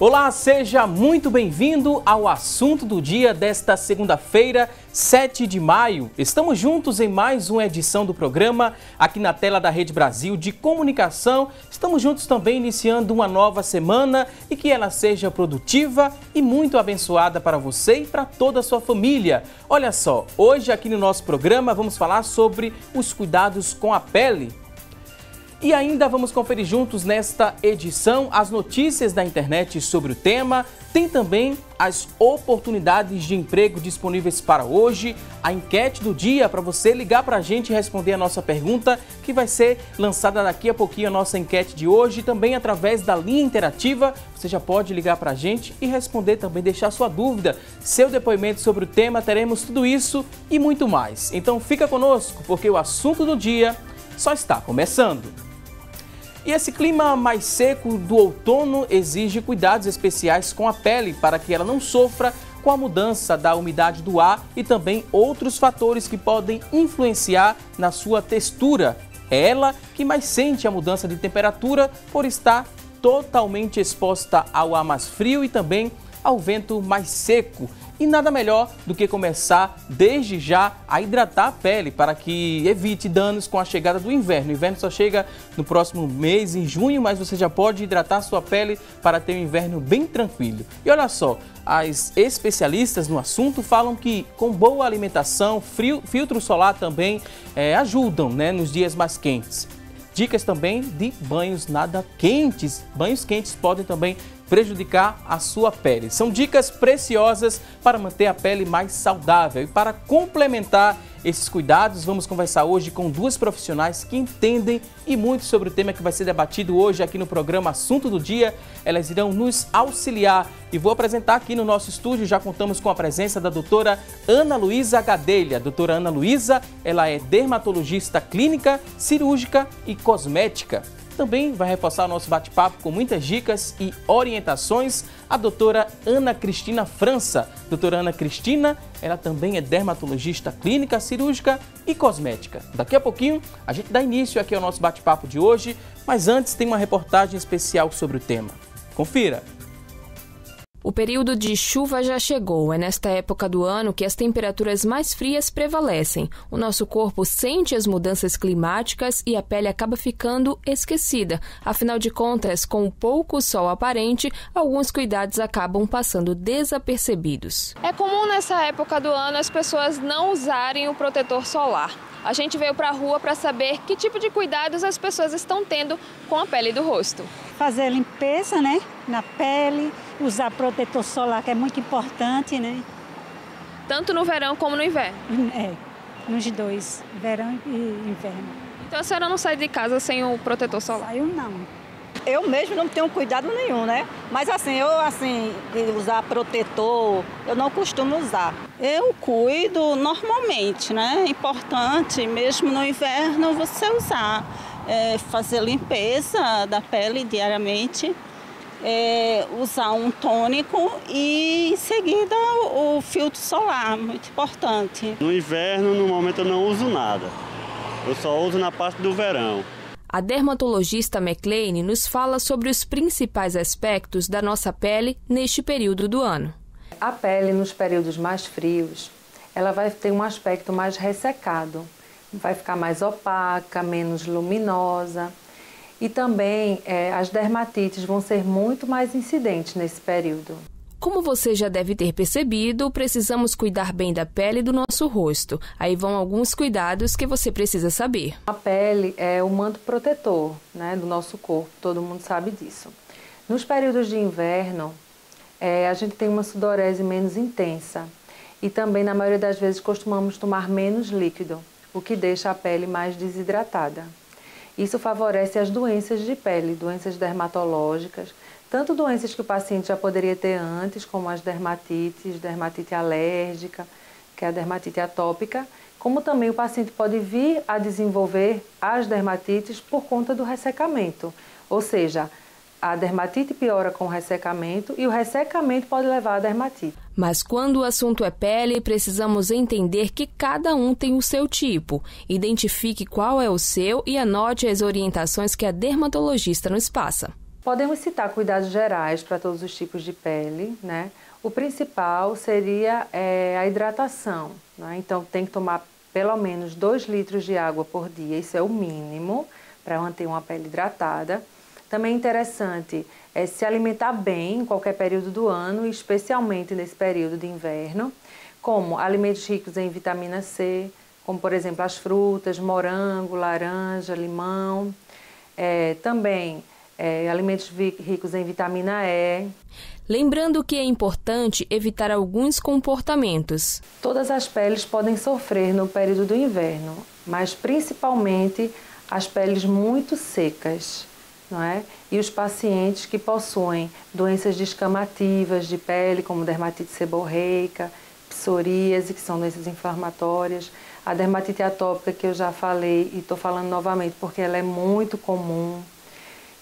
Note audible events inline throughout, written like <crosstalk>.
Olá, seja muito bem-vindo ao assunto do dia desta segunda-feira, 7 de maio. Estamos juntos em mais uma edição do programa aqui na tela da Rede Brasil de Comunicação. Estamos juntos também iniciando uma nova semana e que ela seja produtiva e muito abençoada para você e para toda a sua família. Olha só, hoje aqui no nosso programa vamos falar sobre os cuidados com a pele. E ainda vamos conferir juntos nesta edição as notícias da internet sobre o tema. Tem também as oportunidades de emprego disponíveis para hoje, a enquete do dia para você ligar para a gente e responder a nossa pergunta, que vai ser lançada daqui a pouquinho a nossa enquete de hoje, também através da linha interativa. Você já pode ligar para a gente e responder também, deixar sua dúvida, seu depoimento sobre o tema. Teremos tudo isso e muito mais. Então fica conosco, porque o assunto do dia só está começando. E esse clima mais seco do outono exige cuidados especiais com a pele para que ela não sofra com a mudança da umidade do ar e também outros fatores que podem influenciar na sua textura. É ela que mais sente a mudança de temperatura por estar totalmente exposta ao ar mais frio e também ao vento mais seco. E nada melhor do que começar desde já a hidratar a pele para que evite danos com a chegada do inverno. O inverno só chega no próximo mês, em junho, mas você já pode hidratar sua pele para ter um inverno bem tranquilo. E olha só, as especialistas no assunto falam que com boa alimentação, frio, filtro solar também é, ajudam né, nos dias mais quentes. Dicas também de banhos nada quentes. Banhos quentes podem também prejudicar a sua pele. São dicas preciosas para manter a pele mais saudável e para complementar esses cuidados. Vamos conversar hoje com duas profissionais que entendem e muito sobre o tema que vai ser debatido hoje aqui no programa Assunto do Dia. Elas irão nos auxiliar e vou apresentar aqui no nosso estúdio, já contamos com a presença da doutora Ana Luísa Gadelha. Doutora Ana Luísa, ela é dermatologista clínica, cirúrgica e cosmética. Também vai reforçar o nosso bate-papo com muitas dicas e orientações a doutora Ana Cristina França. Doutora Ana Cristina, ela também é dermatologista clínica, cirúrgica e cosmética. Daqui a pouquinho a gente dá início aqui ao nosso bate-papo de hoje, mas antes tem uma reportagem especial sobre o tema. Confira! O período de chuva já chegou. É nesta época do ano que as temperaturas mais frias prevalecem. O nosso corpo sente as mudanças climáticas e a pele acaba ficando esquecida. Afinal de contas, com pouco sol aparente, alguns cuidados acabam passando desapercebidos. É comum nessa época do ano as pessoas não usarem o protetor solar a gente veio para a rua para saber que tipo de cuidados as pessoas estão tendo com a pele do rosto. Fazer limpeza, né, na pele, usar protetor solar, que é muito importante, né? Tanto no verão como no inverno? É, nos dois, verão e inverno. Então a senhora não sai de casa sem o protetor solar? Eu não eu mesmo não tenho cuidado nenhum, né? Mas assim, eu assim, de usar protetor, eu não costumo usar. Eu cuido normalmente, né? É importante, mesmo no inverno, você usar, é, fazer limpeza da pele diariamente. É, usar um tônico e em seguida o, filtro solar, muito importante. No inverno, no momento, eu não uso nada. Eu só uso na parte do verão. A dermatologista McLean nos fala sobre os principais aspectos da nossa pele neste período do ano. A pele, nos períodos mais frios, ela vai ter um aspecto mais ressecado, vai ficar mais opaca, menos luminosa. E também é, as dermatites vão ser muito mais incidentes nesse período. Como você já deve ter percebido, precisamos cuidar bem da pele e do nosso rosto. Aí vão alguns cuidados que você precisa saber. A pele é o manto protetor né, do nosso corpo, todo mundo sabe disso. Nos períodos de inverno, é, a gente tem uma sudorese menos intensa e também, na maioria das vezes, costumamos tomar menos líquido, o que deixa a pele mais desidratada. Isso favorece as doenças de pele, doenças dermatológicas tanto doenças que o paciente já poderia ter antes, como as dermatites, dermatite alérgica, que é a dermatite atópica, como também o paciente pode vir a desenvolver as dermatites por conta do ressecamento. Ou seja, a dermatite piora com o ressecamento e o ressecamento pode levar à dermatite. Mas quando o assunto é pele, precisamos entender que cada um tem o seu tipo. Identifique qual é o seu e anote as orientações que a dermatologista nos passa. Podemos citar cuidados gerais para todos os tipos de pele, né? O principal seria é, a hidratação, né? Então tem que tomar pelo menos 2 litros de água por dia, isso é o mínimo para manter uma pele hidratada. Também é interessante é, se alimentar bem em qualquer período do ano, especialmente nesse período de inverno, como alimentos ricos em vitamina C, como por exemplo as frutas, morango, laranja, limão. É, também é, alimentos ricos em vitamina E. Lembrando que é importante evitar alguns comportamentos. Todas as peles podem sofrer no período do inverno, mas principalmente as peles muito secas, não é? E os pacientes que possuem doenças descamativas de pele, como dermatite seborreica, psoríase, que são doenças inflamatórias, a dermatite atópica que eu já falei e estou falando novamente porque ela é muito comum,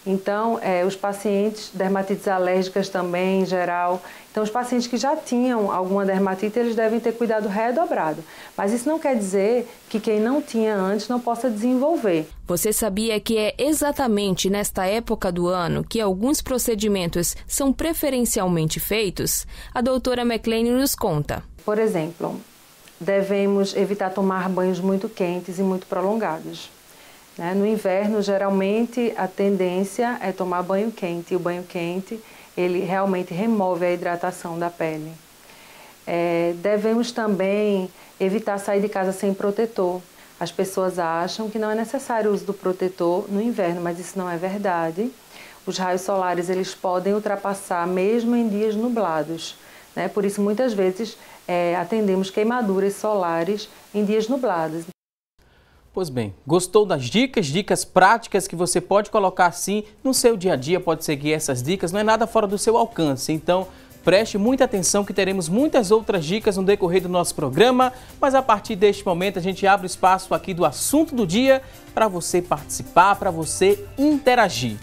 então, é, os pacientes, dermatites alérgicas também, em geral. Então, os pacientes que já tinham alguma dermatite, eles devem ter cuidado redobrado. Mas isso não quer dizer que quem não tinha antes não possa desenvolver. Você sabia que é exatamente nesta época do ano que alguns procedimentos são preferencialmente feitos? A doutora McLean nos conta. Por exemplo, devemos evitar tomar banhos muito quentes e muito prolongados né? No inverno, geralmente, a tendência é tomar banho quente. E o banho quente, ele realmente remove a hidratação da pele. É, devemos também evitar sair de casa sem protetor. As pessoas acham que não é necessário o uso do protetor no inverno, mas isso não é verdade. Os raios solares eles podem ultrapassar mesmo em dias nublados. Né? Por isso, muitas vezes, é, atendemos queimaduras solares em dias nublados. Pois bem, gostou das dicas, dicas práticas que você pode colocar sim no seu dia a dia, pode seguir essas dicas, não é nada fora do seu alcance. Então, preste muita atenção que teremos muitas outras dicas no decorrer do nosso programa, mas a partir deste momento a gente abre espaço aqui do assunto do dia para você participar, para você interagir.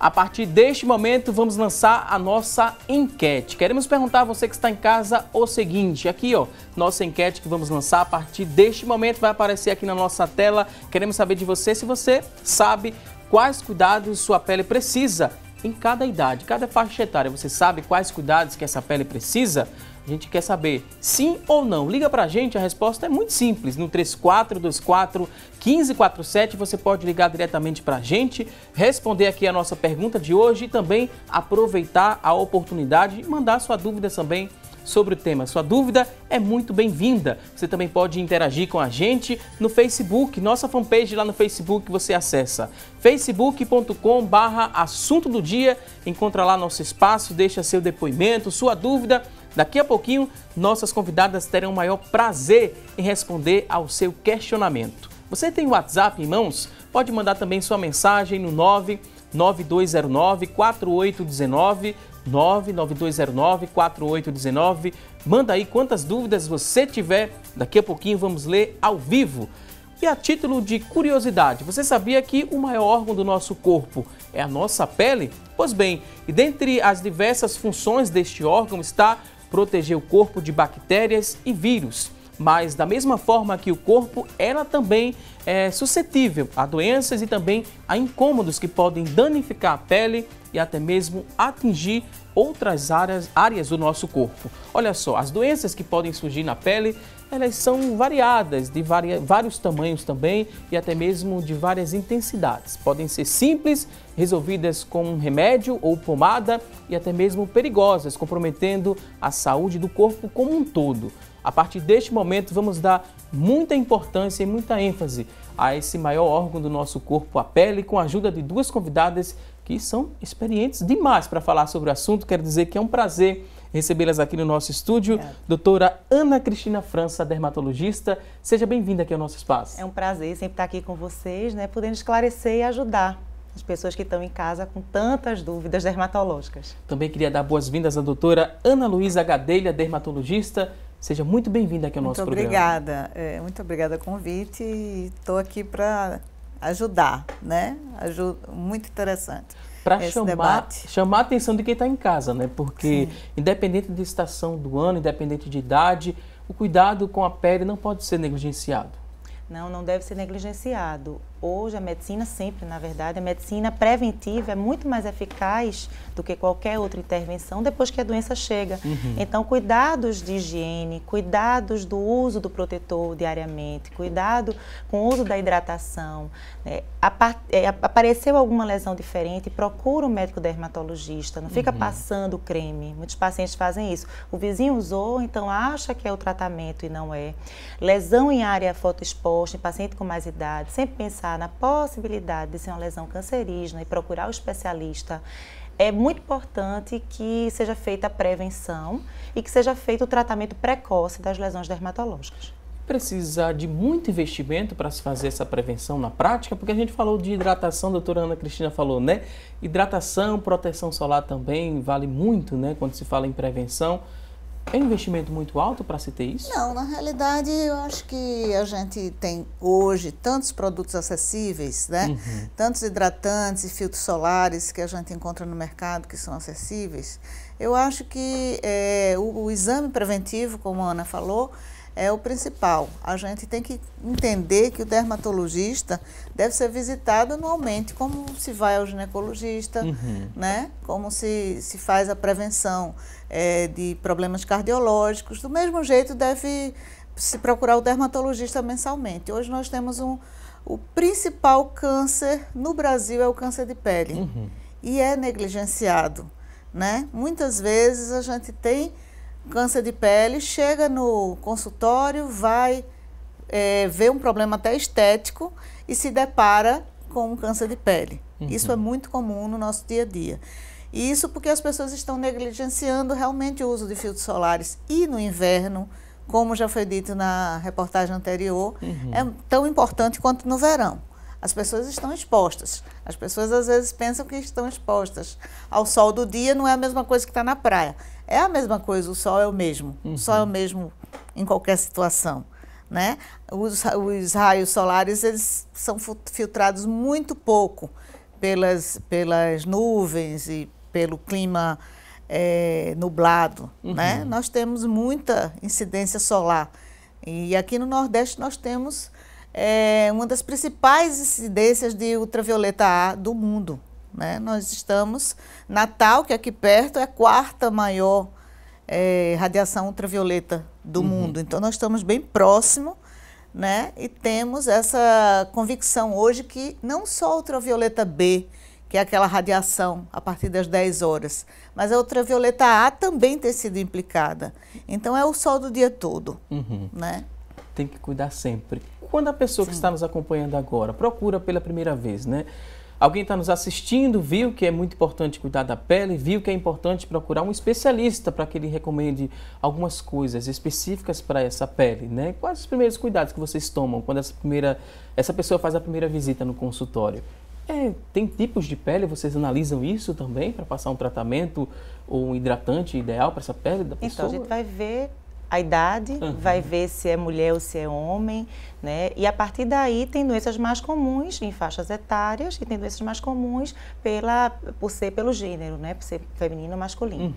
A partir deste momento, vamos lançar a nossa enquete. Queremos perguntar a você que está em casa o seguinte, aqui ó, nossa enquete que vamos lançar a partir deste momento vai aparecer aqui na nossa tela. Queremos saber de você se você sabe quais cuidados sua pele precisa em cada idade, cada faixa etária. Você sabe quais cuidados que essa pele precisa? A gente quer saber sim ou não. Liga para a gente, a resposta é muito simples. No 3424 1547 você pode ligar diretamente para a gente, responder aqui a nossa pergunta de hoje e também aproveitar a oportunidade e mandar sua dúvida também sobre o tema. Sua dúvida é muito bem-vinda. Você também pode interagir com a gente no Facebook, nossa fanpage lá no Facebook você acessa facebook.com barra assunto do dia, encontra lá nosso espaço, deixa seu depoimento, sua dúvida Daqui a pouquinho, nossas convidadas terão o maior prazer em responder ao seu questionamento. Você tem WhatsApp em mãos? Pode mandar também sua mensagem no 99209 4819 99209-4819. Manda aí quantas dúvidas você tiver. Daqui a pouquinho vamos ler ao vivo. E a título de curiosidade, você sabia que o maior órgão do nosso corpo é a nossa pele? Pois bem, e dentre as diversas funções deste órgão está proteger o corpo de bactérias e vírus. Mas, da mesma forma que o corpo, ela também é suscetível a doenças e também a incômodos que podem danificar a pele e até mesmo atingir outras áreas, áreas do nosso corpo. Olha só, as doenças que podem surgir na pele, elas são variadas, de varia, vários tamanhos também e até mesmo de várias intensidades. Podem ser simples resolvidas com remédio ou pomada e até mesmo perigosas, comprometendo a saúde do corpo como um todo. A partir deste momento, vamos dar muita importância e muita ênfase a esse maior órgão do nosso corpo, a pele, com a ajuda de duas convidadas que são experientes demais para falar sobre o assunto. Quero dizer que é um prazer recebê-las aqui no nosso estúdio. Obrigada. Doutora Ana Cristina França, dermatologista, seja bem-vinda aqui ao nosso espaço. É um prazer sempre estar aqui com vocês, né, podendo esclarecer e ajudar as pessoas que estão em casa com tantas dúvidas dermatológicas. Também queria dar boas-vindas à doutora Ana Luísa Gadelha, dermatologista. Seja muito bem-vinda aqui ao muito nosso obrigada. programa. É, muito obrigada, muito obrigada pelo convite estou aqui para ajudar, né? Aju muito interessante para chamar, chamar a atenção de quem está em casa, né? Porque Sim. independente da estação do ano, independente de idade, o cuidado com a pele não pode ser negligenciado. Não, não deve ser negligenciado hoje a medicina sempre, na verdade, a medicina preventiva é muito mais eficaz do que qualquer outra intervenção depois que a doença chega. Uhum. Então, cuidados de higiene, cuidados do uso do protetor diariamente, cuidado com o uso da hidratação. Né? É, apareceu alguma lesão diferente, procura o um médico dermatologista, não fica uhum. passando creme. Muitos pacientes fazem isso. O vizinho usou, então acha que é o tratamento e não é. Lesão em área fotoexposta, em paciente com mais idade, sempre pensar pensar na possibilidade de ser uma lesão cancerígena e procurar o especialista, é muito importante que seja feita a prevenção e que seja feito o tratamento precoce das lesões dermatológicas. precisa de muito investimento para se fazer essa prevenção na prática, porque a gente falou de hidratação, a doutora Ana Cristina falou, né? Hidratação, proteção solar também vale muito, né? Quando se fala em prevenção. É um investimento muito alto para se ter isso? Não, na realidade eu acho que a gente tem hoje tantos produtos acessíveis, né? Uhum. Tantos hidratantes e filtros solares que a gente encontra no mercado que são acessíveis. Eu acho que é, o, o exame preventivo, como a Ana falou, é o principal. A gente tem que entender que o dermatologista deve ser visitado anualmente, como se vai ao ginecologista, uhum. né? Como se, se faz a prevenção é, de problemas cardiológicos. Do mesmo jeito, deve se procurar o dermatologista mensalmente. Hoje nós temos um. O principal câncer no Brasil é o câncer de pele. Uhum. E é negligenciado. Né? Muitas vezes a gente tem câncer de pele, chega no consultório, vai é, ver um problema até estético e se depara com um câncer de pele. Uhum. Isso é muito comum no nosso dia a dia. E isso porque as pessoas estão negligenciando realmente o uso de filtros solares. E no inverno, como já foi dito na reportagem anterior, uhum. é tão importante quanto no verão. As pessoas estão expostas. As pessoas às vezes pensam que estão expostas ao sol do dia, não é a mesma coisa que está na praia. É a mesma coisa, o sol é o mesmo. Uhum. O sol é o mesmo em qualquer situação. Né? Os, os raios solares eles são filtrados muito pouco pelas, pelas nuvens e pelo clima é, nublado, uhum. né? Nós temos muita incidência solar. E aqui no Nordeste nós temos é, uma das principais incidências de ultravioleta A do mundo. Né? Nós estamos, Natal, que é aqui perto é a quarta maior é, radiação ultravioleta do uhum. mundo. Então nós estamos bem próximo né? e temos essa convicção hoje que não só ultravioleta B, que é aquela radiação a partir das 10 horas. Mas a ultravioleta A também tem sido implicada. Então é o sol do dia todo, uhum. né? Tem que cuidar sempre. Quando a pessoa Sim. que está nos acompanhando agora procura pela primeira vez, né? Alguém está nos assistindo, viu que é muito importante cuidar da pele, viu que é importante procurar um especialista para que ele recomende algumas coisas específicas para essa pele, né? Quais os primeiros cuidados que vocês tomam quando essa, primeira, essa pessoa faz a primeira visita no consultório? É, tem tipos de pele, vocês analisam isso também para passar um tratamento ou um hidratante ideal para essa pele da pessoa? Então, a gente vai ver a idade, uhum. vai ver se é mulher ou se é homem, né? E a partir daí tem doenças mais comuns em faixas etárias e tem doenças mais comuns pela, por ser pelo gênero, né? Por ser feminino ou masculino. Uhum.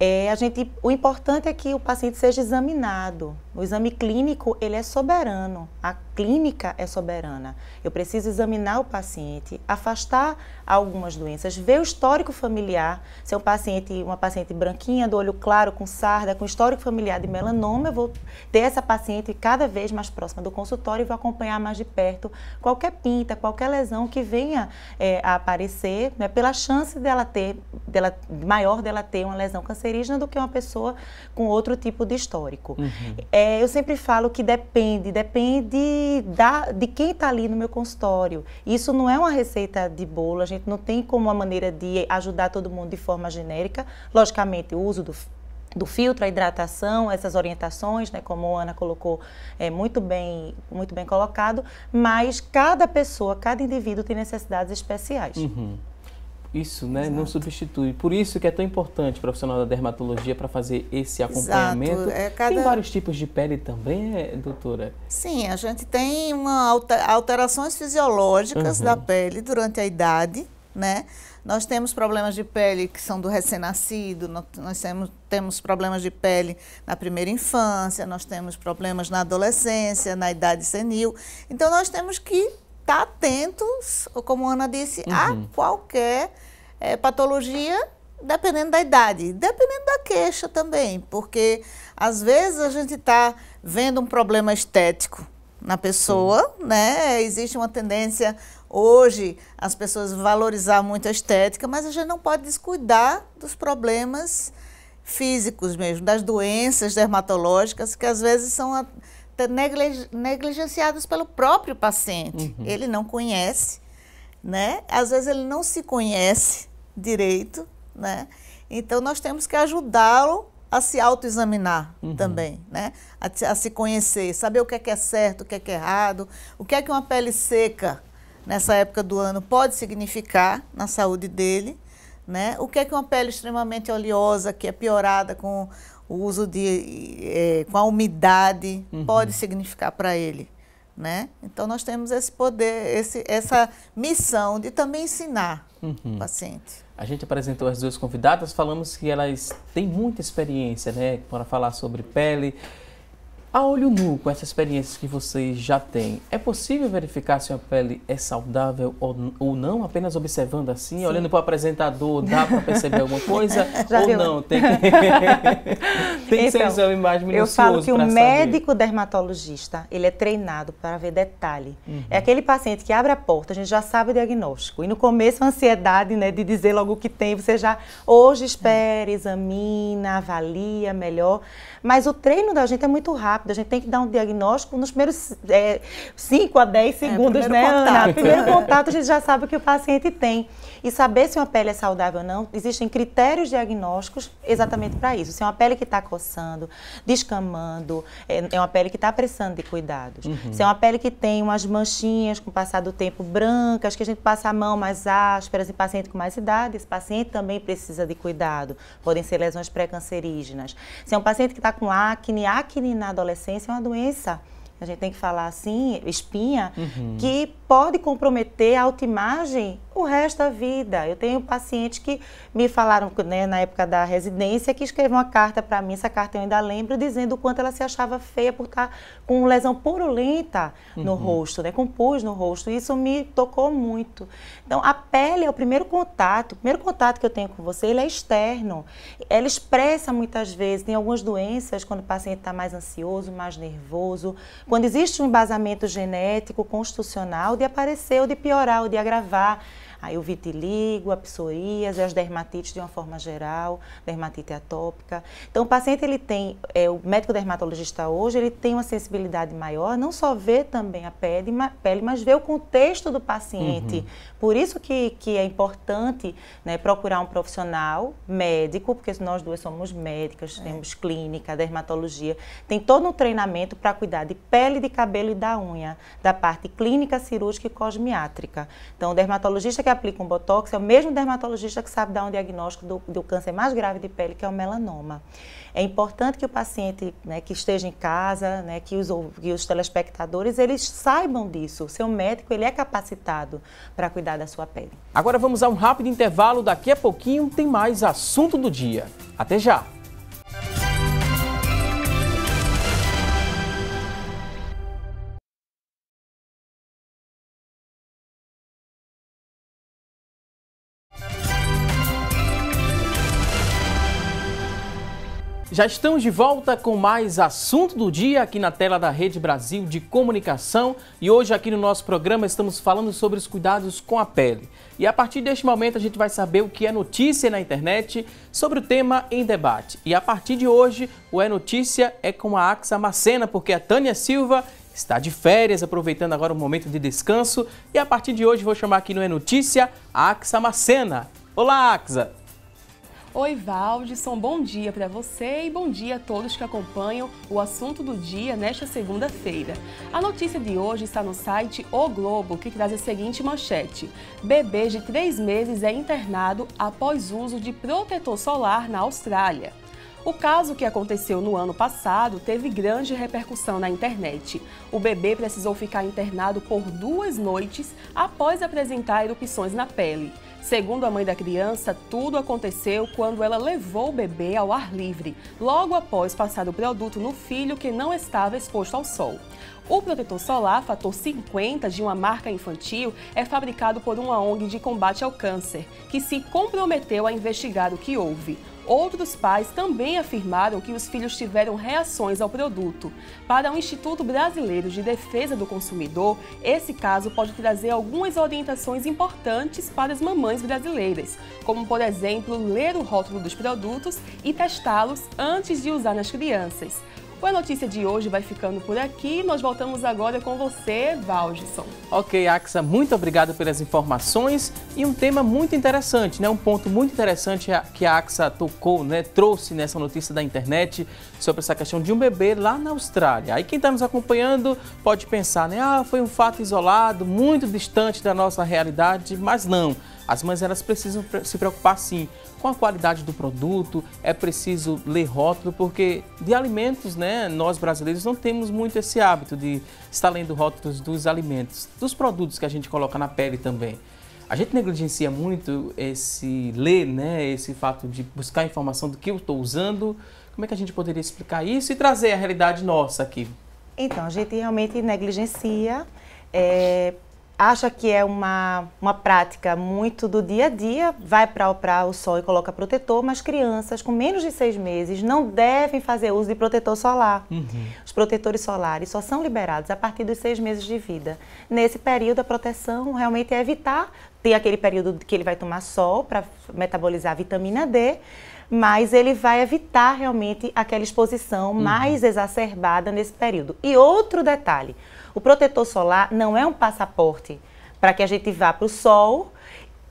É, a gente, o importante é que o paciente seja examinado. O exame clínico, ele é soberano. A clínica é soberana. Eu preciso examinar o paciente, afastar algumas doenças, ver o histórico familiar. Se é um paciente, uma paciente branquinha, do olho claro, com sarda, com histórico familiar de melanoma, eu vou ter essa paciente cada vez mais próxima do consultório e vou acompanhar mais de perto qualquer pinta, qualquer lesão que venha é, a aparecer, né, pela chance dela ter, dela, maior dela ter uma lesão cancerígena do que uma pessoa com outro tipo de histórico. Uhum. É, eu sempre falo que depende, depende de, da, de quem está ali no meu consultório. Isso não é uma receita de bolo, a gente não tem como uma maneira de ajudar todo mundo de forma genérica. Logicamente, o uso do, do filtro, a hidratação, essas orientações, né, como a Ana colocou, é muito bem, muito bem colocado, mas cada pessoa, cada indivíduo tem necessidades especiais. Uhum. Isso, né? Exato. Não substitui. Por isso que é tão importante o profissional da dermatologia para fazer esse acompanhamento. É, cada... Tem vários tipos de pele também, é, doutora? Sim, a gente tem uma alterações fisiológicas uhum. da pele durante a idade, né? Nós temos problemas de pele que são do recém-nascido, nós temos, temos problemas de pele na primeira infância, nós temos problemas na adolescência, na idade senil. Então, nós temos que estar atentos, como a Ana disse, uhum. a qualquer é, patologia, dependendo da idade, dependendo da queixa também, porque às vezes a gente está vendo um problema estético na pessoa, Sim. né? Existe uma tendência hoje as pessoas valorizar muito a estética, mas a gente não pode descuidar dos problemas físicos mesmo, das doenças dermatológicas que às vezes são a, Tá negligenciadas pelo próprio paciente. Uhum. Ele não conhece, né? Às vezes ele não se conhece direito, né? Então nós temos que ajudá-lo a se autoexaminar uhum. também, né? A, a, se conhecer, saber o que é que é certo, o que é que é errado, o que é que uma pele seca nessa época do ano pode significar na saúde dele, né? O que é que uma pele extremamente oleosa, que é piorada com o uso de é, com a umidade uhum. pode significar para ele, né? Então nós temos esse poder, esse, essa missão de também ensinar uhum. o paciente. A gente apresentou as duas convidadas, falamos que elas têm muita experiência, né, para falar sobre pele a olho nu, com essa experiência que vocês já têm, é possível verificar se a pele é saudável ou, ou não? Apenas observando assim, Sim. olhando para o apresentador, dá para perceber alguma <laughs> coisa? ou viu? não? Tem <laughs> que, <laughs> tem que então, ser um então, exame mais Eu falo que o médico dermatologista, ele é treinado para ver detalhe. É uhum. É aquele paciente que abre a porta, a gente já sabe o diagnóstico. E no começo, a ansiedade né, de dizer logo o que tem, você já hoje espera, é. examina, avalia melhor. Mas o treino da gente é muito rápido rápido, a gente tem que dar um diagnóstico nos primeiros é, 5 a 10 é, segundos, é, né, contato. Ana? <laughs> Primeiro contato a gente já sabe o que o paciente tem. E saber se uma pele é saudável ou não, existem critérios diagnósticos exatamente para isso. Se é uma pele que está coçando, descamando, é, é, uma pele que está precisando de cuidados. Uhum. Se é uma pele que tem umas manchinhas com o passar do tempo brancas, que a gente passa a mão mais ásperas em paciente com mais idade, esse paciente também precisa de cuidado. Podem ser lesões pré-cancerígenas. Se é um paciente que está com acne, acne na adolescência, adolescência é uma doença a gente tem que falar assim, espinha, uhum. que pode comprometer a autoimagem o resto da vida. Eu tenho pacientes que me falaram, né, na época da residência, que escreveram uma carta para mim, essa carta eu ainda lembro, dizendo o quanto ela se achava feia por estar tá com lesão purulenta no uhum. rosto, né, com pus no rosto. Isso me tocou muito. Então, a pele é o primeiro contato, o primeiro contato que eu tenho com você, ele é externo. Ela expressa muitas vezes, tem algumas doenças, quando o paciente está mais ansioso, mais nervoso, quando existe um embasamento genético, constitucional, de aparecer ou de piorar ou de agravar aí o vitiligo, a psoríase, as dermatites de uma forma geral, dermatite atópica. Então o paciente ele tem, é, o médico dermatologista hoje, ele tem uma sensibilidade maior, não só vê também a pele, pele mas vê o contexto do paciente. Uhum. Por isso que, que é importante né, procurar um profissional médico, porque nós duas somos médicas, é. temos clínica, dermatologia, tem todo um treinamento para cuidar de pele, de cabelo e da unha, da parte clínica, cirúrgica e cosmiátrica. Então o dermatologista que aplica um botox é o mesmo dermatologista que sabe dar um diagnóstico do, do câncer mais grave de pele, que é o melanoma. É importante que o paciente né, que esteja em casa, né, que, os, que os telespectadores, eles saibam disso. O seu médico, ele é capacitado para cuidar da sua pele. Agora vamos a um rápido intervalo. Daqui a pouquinho tem mais assunto do dia. Até já! Já estamos de volta com mais assunto do dia aqui na tela da Rede Brasil de Comunicação e hoje aqui no nosso programa estamos falando sobre os cuidados com a pele. E a partir deste momento a gente vai saber o que é notícia na internet sobre o tema em debate. E a partir de hoje o É Notícia é com a Axa Macena, porque a Tânia Silva está de férias, aproveitando agora o momento de descanso. E a partir de hoje vou chamar aqui no É Notícia a Axa Macena. Olá, Axa! Oi, Valdisson, bom dia para você e bom dia a todos que acompanham o assunto do dia nesta segunda-feira. A notícia de hoje está no site O Globo, que traz a seguinte manchete: Bebê de três meses é internado após uso de protetor solar na Austrália. O caso que aconteceu no ano passado teve grande repercussão na internet. O bebê precisou ficar internado por duas noites após apresentar erupções na pele. Segundo a mãe da criança, tudo aconteceu quando ela levou o bebê ao ar livre, logo após passar o produto no filho que não estava exposto ao sol. O protetor solar, fator 50 de uma marca infantil, é fabricado por uma ONG de combate ao câncer, que se comprometeu a investigar o que houve. Outros pais também afirmaram que os filhos tiveram reações ao produto. Para o Instituto Brasileiro de Defesa do Consumidor, esse caso pode trazer algumas orientações importantes para as mamães brasileiras, como, por exemplo, ler o rótulo dos produtos e testá-los antes de usar nas crianças. A Notícia de hoje vai ficando por aqui. Nós voltamos agora com você, Valgison. Ok, Axa, muito obrigado pelas informações e um tema muito interessante, né? Um ponto muito interessante é que a Axa tocou, né? Trouxe nessa notícia da internet sobre essa questão de um bebê lá na Austrália. Aí quem está nos acompanhando pode pensar, né? Ah, foi um fato isolado, muito distante da nossa realidade, mas não. As mães elas precisam se preocupar sim com a qualidade do produto, é preciso ler rótulo, porque de alimentos, né, nós brasileiros não temos muito esse hábito de estar lendo rótulos dos alimentos, dos produtos que a gente coloca na pele também. A gente negligencia muito esse ler, né, esse fato de buscar informação do que eu estou usando. Como é que a gente poderia explicar isso e trazer a realidade nossa aqui? Então, a gente realmente negligencia é, acha que é uma, uma prática muito do dia a dia, vai para o sol e coloca protetor, mas crianças com menos de seis meses não devem fazer uso de protetor solar. Uhum. Os protetores solares só são liberados a partir dos seis meses de vida. Nesse período, a proteção realmente é evitar ter aquele período que ele vai tomar sol para metabolizar a vitamina D, mas ele vai evitar realmente aquela exposição uhum. mais exacerbada nesse período. E outro detalhe, o protetor solar não é um passaporte para que a gente vá para o sol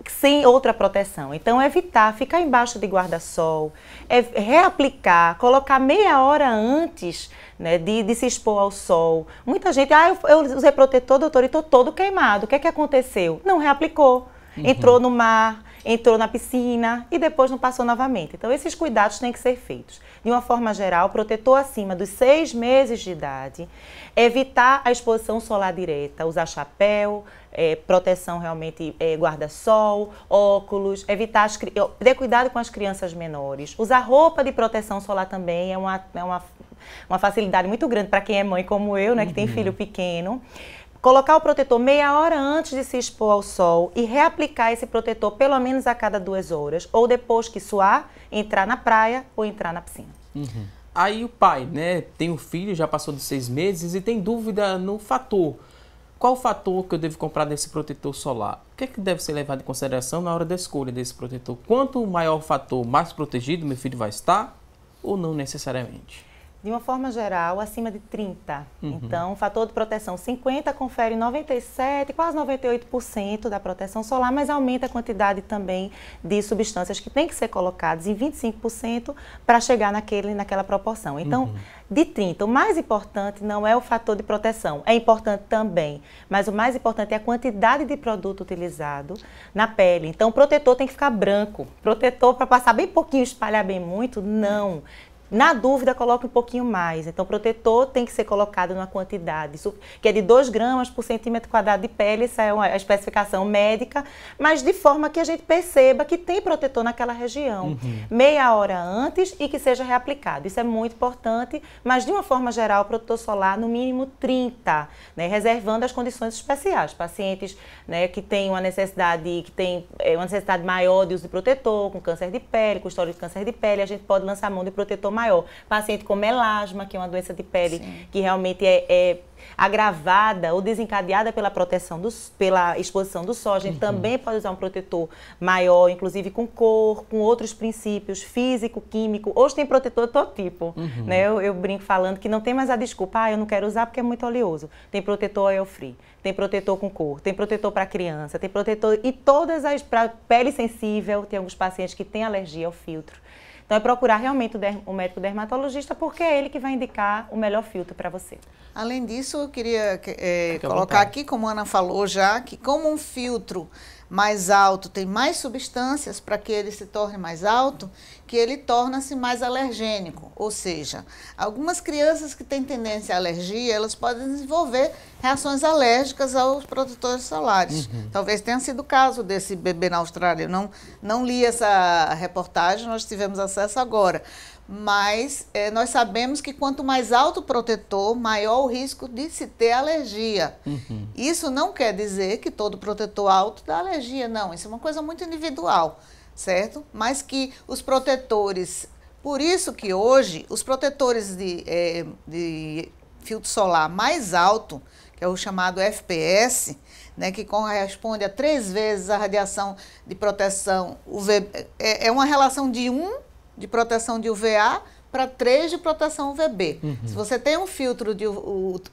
sem outra proteção. Então, evitar ficar embaixo de guarda-sol, é reaplicar, colocar meia hora antes né, de, de, se expor ao sol. Muita gente, ah, eu, eu usei protetor, doutor, e estou todo queimado. O que é que aconteceu? Não reaplicou. Uhum. Entrou no mar, entrou na piscina e depois não passou novamente. Então, esses cuidados têm que ser feitos. De uma forma geral, protetor acima dos seis meses de idade, evitar a exposição solar direta, usar chapéu, é, proteção realmente é, guarda-sol, óculos, evitar as, ter cuidado com as crianças menores, usar roupa de proteção solar também é uma, é uma, uma facilidade muito grande para quem é mãe como eu, né, que uhum. tem filho pequeno. Colocar o protetor meia hora antes de se expor ao sol e reaplicar esse protetor pelo menos a cada duas horas, ou depois que suar, entrar na praia ou entrar na piscina. Uhum. Aí o pai, né, tem um filho, já passou dos seis meses e tem dúvida no fator. Qual o fator que eu devo comprar desse protetor solar? O que, é que deve ser levado em consideração na hora da escolha desse protetor? Quanto maior o fator, mais protegido meu filho vai estar ou não necessariamente? de uma forma geral, acima de 30. Uhum. Então, o fator de proteção 50 confere 97, quase 98% da proteção solar, mas aumenta a quantidade também de substâncias que tem que ser colocadas em 25% para chegar naquele, naquela proporção. Então, uhum. de 30, o mais importante não é o fator de proteção, é importante também, mas o mais importante é a quantidade de produto utilizado na pele. Então, o protetor tem que ficar branco. Protetor para passar bem pouquinho, espalhar bem muito, não. Na dúvida, coloque um pouquinho mais. Então, o protetor tem que ser colocado numa quantidade que é de 2 gramas por centímetro quadrado de pele, essa é uma especificação médica, mas de forma que a gente perceba que tem protetor naquela região, uhum. meia hora antes e que seja reaplicado. Isso é muito importante, mas de uma forma geral, o protetor solar, no mínimo 30, né, reservando as condições especiais. Pacientes né, que têm uma necessidade, que têm eh, uma necessidade maior de uso de protetor, com câncer de pele, com história de câncer de pele, a gente pode lançar mão de protetor maior maior. Paciente com melasma, que é uma doença de pele Sim. que realmente é, é agravada ou desencadeada pela proteção do, pela exposição do sol, a gente uhum. também pode usar um protetor maior, inclusive com cor, com outros princípios físico, químico. Hoje tem protetor de todo tipo, uhum. né? Eu, eu, brinco falando que não tem mais a desculpa, ah, eu não quero usar porque é muito oleoso. Tem protetor oil free, tem protetor com cor, tem protetor para criança, tem protetor e todas as para pele sensível, tem alguns pacientes que têm alergia ao filtro. Então é procurar realmente o, médico dermatologista, porque é ele que vai indicar o melhor filtro para você. Além disso, eu queria é, colocar vontade. aqui, como a Ana falou já, que como um filtro mais alto tem mais substâncias para que ele se torne mais alto, que ele torna-se mais alergênico. Ou seja, algumas crianças que têm tendência à alergia, elas podem desenvolver reações alérgicas aos produtores solares. Uhum. Talvez tenha sido o caso desse bebê na Austrália. Não, não li essa reportagem, nós tivemos acesso agora mas é, nós sabemos que quanto mais alto o protetor, maior o risco de se ter alergia. Uhum. Isso não quer dizer que todo protetor alto dá alergia, não. Isso é uma coisa muito individual, certo? Mas que os protetores. Por isso que hoje os protetores de, é, de filtro solar mais alto, que é o chamado FPS, né, que corresponde a três vezes a radiação de proteção, UV, é, eh, é uma relação de 1 de proteção de UVA para 3 de proteção UVB. Uhum. Se você tem um filtro de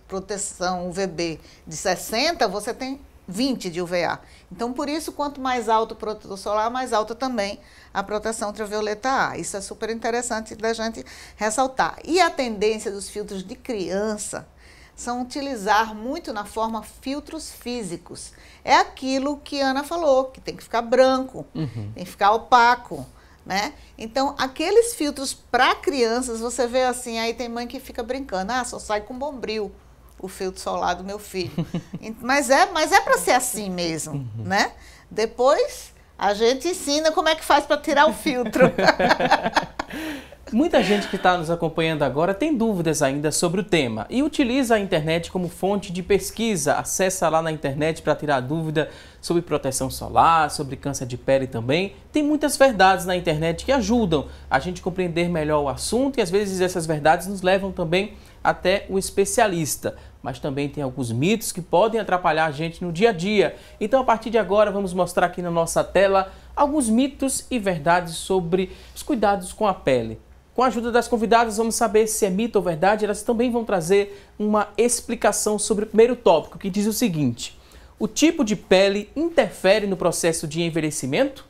proteção UVB de 60, você tem 20 de UVA. Então, por isso, quanto mais alto o protetor solar, mais alta também a proteção ultravioleta A. Isso é super interessante da gente ressaltar. E a tendência dos filtros de criança são utilizar muito na forma filtros físicos. É aquilo que Ana falou, que tem que ficar branco, uhum. tem que ficar opaco né? Então, aqueles filtros para crianças, você vê assim, aí tem mãe que fica brincando, ah, só sai com bombril o filtro solar do meu filho. <laughs> mas é, mas é para ser assim mesmo, uhum. né? Depois a gente ensina como é que faz para tirar o filtro. <laughs> Muita gente que está nos acompanhando agora tem dúvidas ainda sobre o tema e utiliza a internet como fonte de pesquisa. Acessa lá na internet para tirar dúvida sobre proteção solar, sobre câncer de pele também. Tem muitas verdades na internet que ajudam a gente compreender melhor o assunto e às vezes essas verdades nos levam também até o especialista. Mas também tem alguns mitos que podem atrapalhar a gente no dia a dia. Então, a partir de agora, vamos mostrar aqui na nossa tela alguns mitos e verdades sobre os cuidados com a pele. Com a ajuda das convidadas, vamos saber se é mito ou verdade. Elas também vão trazer uma explicação sobre o primeiro tópico, que diz o seguinte: o tipo de pele interfere no processo de envelhecimento?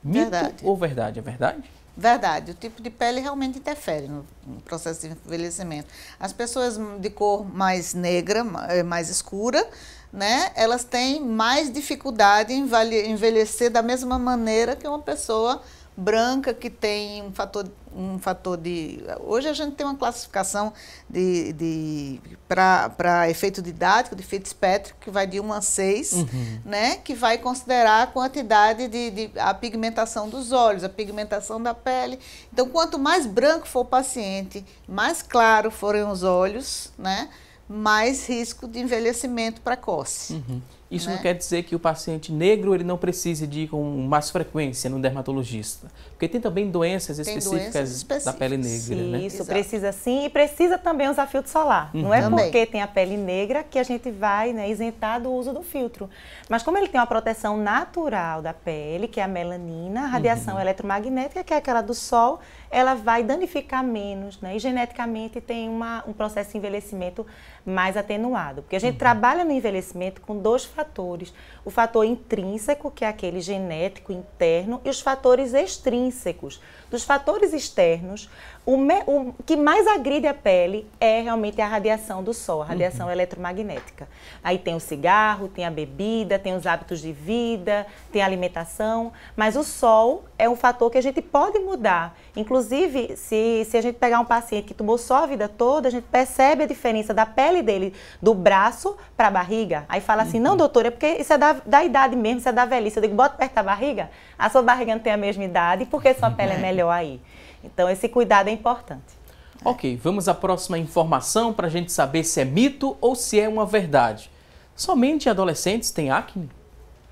Mito verdade. ou verdade? É verdade? Verdade, o tipo de pele realmente interfere no processo de envelhecimento. As pessoas de cor mais negra, eh, mais escura, né, elas têm mais dificuldade em envelhecer da mesma maneira que uma pessoa branca que tem um fator, um fator de. Hoje a gente tem uma classificação de, de, para efeito didático, de Fitzpatrick, que vai de 1 a 6, uhum. né? que vai considerar a quantidade de, de, a pigmentação dos olhos, a pigmentação da pele. Então, quanto mais branco for o paciente, mais claro forem os olhos, né? mais risco de envelhecimento precoce. Uhum. Isso né? não quer dizer que o paciente negro ele não precise de ir com mais frequência no dermatologista, porque tem também doenças, tem específicas, doenças específicas, da pele negra, né? sim, né? Isso, Exato. precisa sim e precisa também usar filtro solar. Uhum. Não é também. porque tem a pele negra que a gente vai né, isentar do uso do filtro. Mas como ele tem uma proteção natural da pele, que é a melanina, a uhum. radiação uhum. eletromagnética, que é aquela do sol, ela vai danificar menos, né? E geneticamente tem uma, um processo de envelhecimento mais atenuado. Porque a gente uhum. trabalha no envelhecimento com dois fatores o fator intrínseco, que é aquele genético interno, e os fatores extrínsecos. Dos fatores externos, o, me, o que mais agride a pele é realmente a radiação do sol, a radiação uhum. eletromagnética. Aí tem o cigarro, tem a bebida, tem os hábitos de vida, tem a alimentação, mas o sol é um fator que a gente pode mudar. Inclusive, se, se a gente pegar um paciente que tomou sol a vida toda, a gente percebe a diferença da pele dele do braço para a barriga. Aí fala assim: uhum. não, doutora, é porque isso é da da, idade mesmo, se é da velhice. Eu digo, bota perto da barriga, a sua barriga não tem a mesma idade, porque sua pele é, é. melhor aí. Então, esse cuidado é importante. Ok, vamos à próxima informação para a gente saber se é mito ou se é uma verdade. Somente adolescentes têm acne?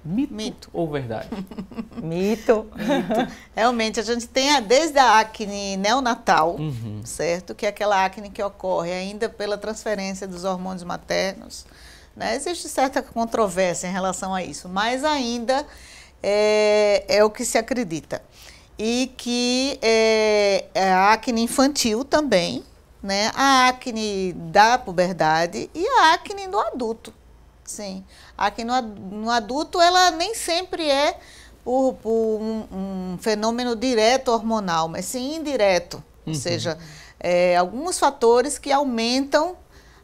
Mito, Mito, ou verdade? <laughs> Mito. Mito. Realmente, a gente tem a, desde a acne neonatal, uhum. certo? Que é aquela acne que ocorre ainda pela transferência dos hormônios maternos né? Existe certa controvérsia em relação a isso, mas ainda é, é o que se acredita. E que é, é a acne infantil também, né? a acne da puberdade e a acne do adulto. Sim, a acne no, no adulto ela nem sempre é por, por um, um, fenômeno direto hormonal, mas sim indireto, uhum. ou seja, é, alguns fatores que aumentam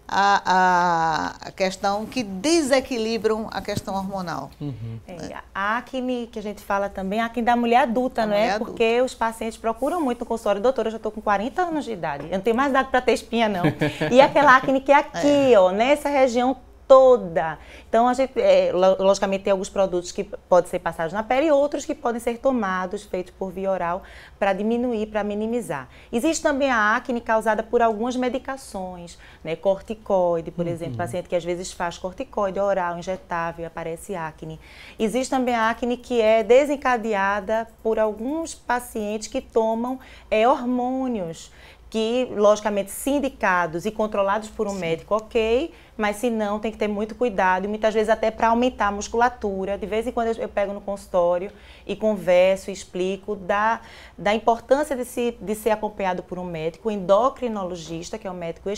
a, a, questão que desequilibram a questão hormonal. Uhum. É, a acne, que a gente fala também, a acne da mulher adulta, não é? mulher é? Adulta. Porque os pacientes procuram muito no consultório, doutora, eu já estou com 40 anos de idade, eu não tenho mais idade para ter espinha, não. <laughs> E aquela acne que é aqui, é. ó, nessa região toda. Então, a gente, é, logicamente, tem alguns produtos que podem ser passados na pele e outros que podem ser tomados, feitos por via oral, para diminuir, para minimizar. Existe também a acne causada por algumas medicações, né? Corticoide, por uhum. exemplo, paciente que às vezes faz corticoide oral, injetável, aparece acne. Existe também a acne que é desencadeada por alguns pacientes que tomam é, hormônios que, logicamente, sindicados e controlados por um Sim. médico, ok, mas se não, tem que ter muito cuidado, e muitas vezes até para aumentar a musculatura. De vez em quando eu, eu pego no consultório e converso, explico da, da importância de, se, de ser acompanhado por um médico, endocrinologista, que é um médico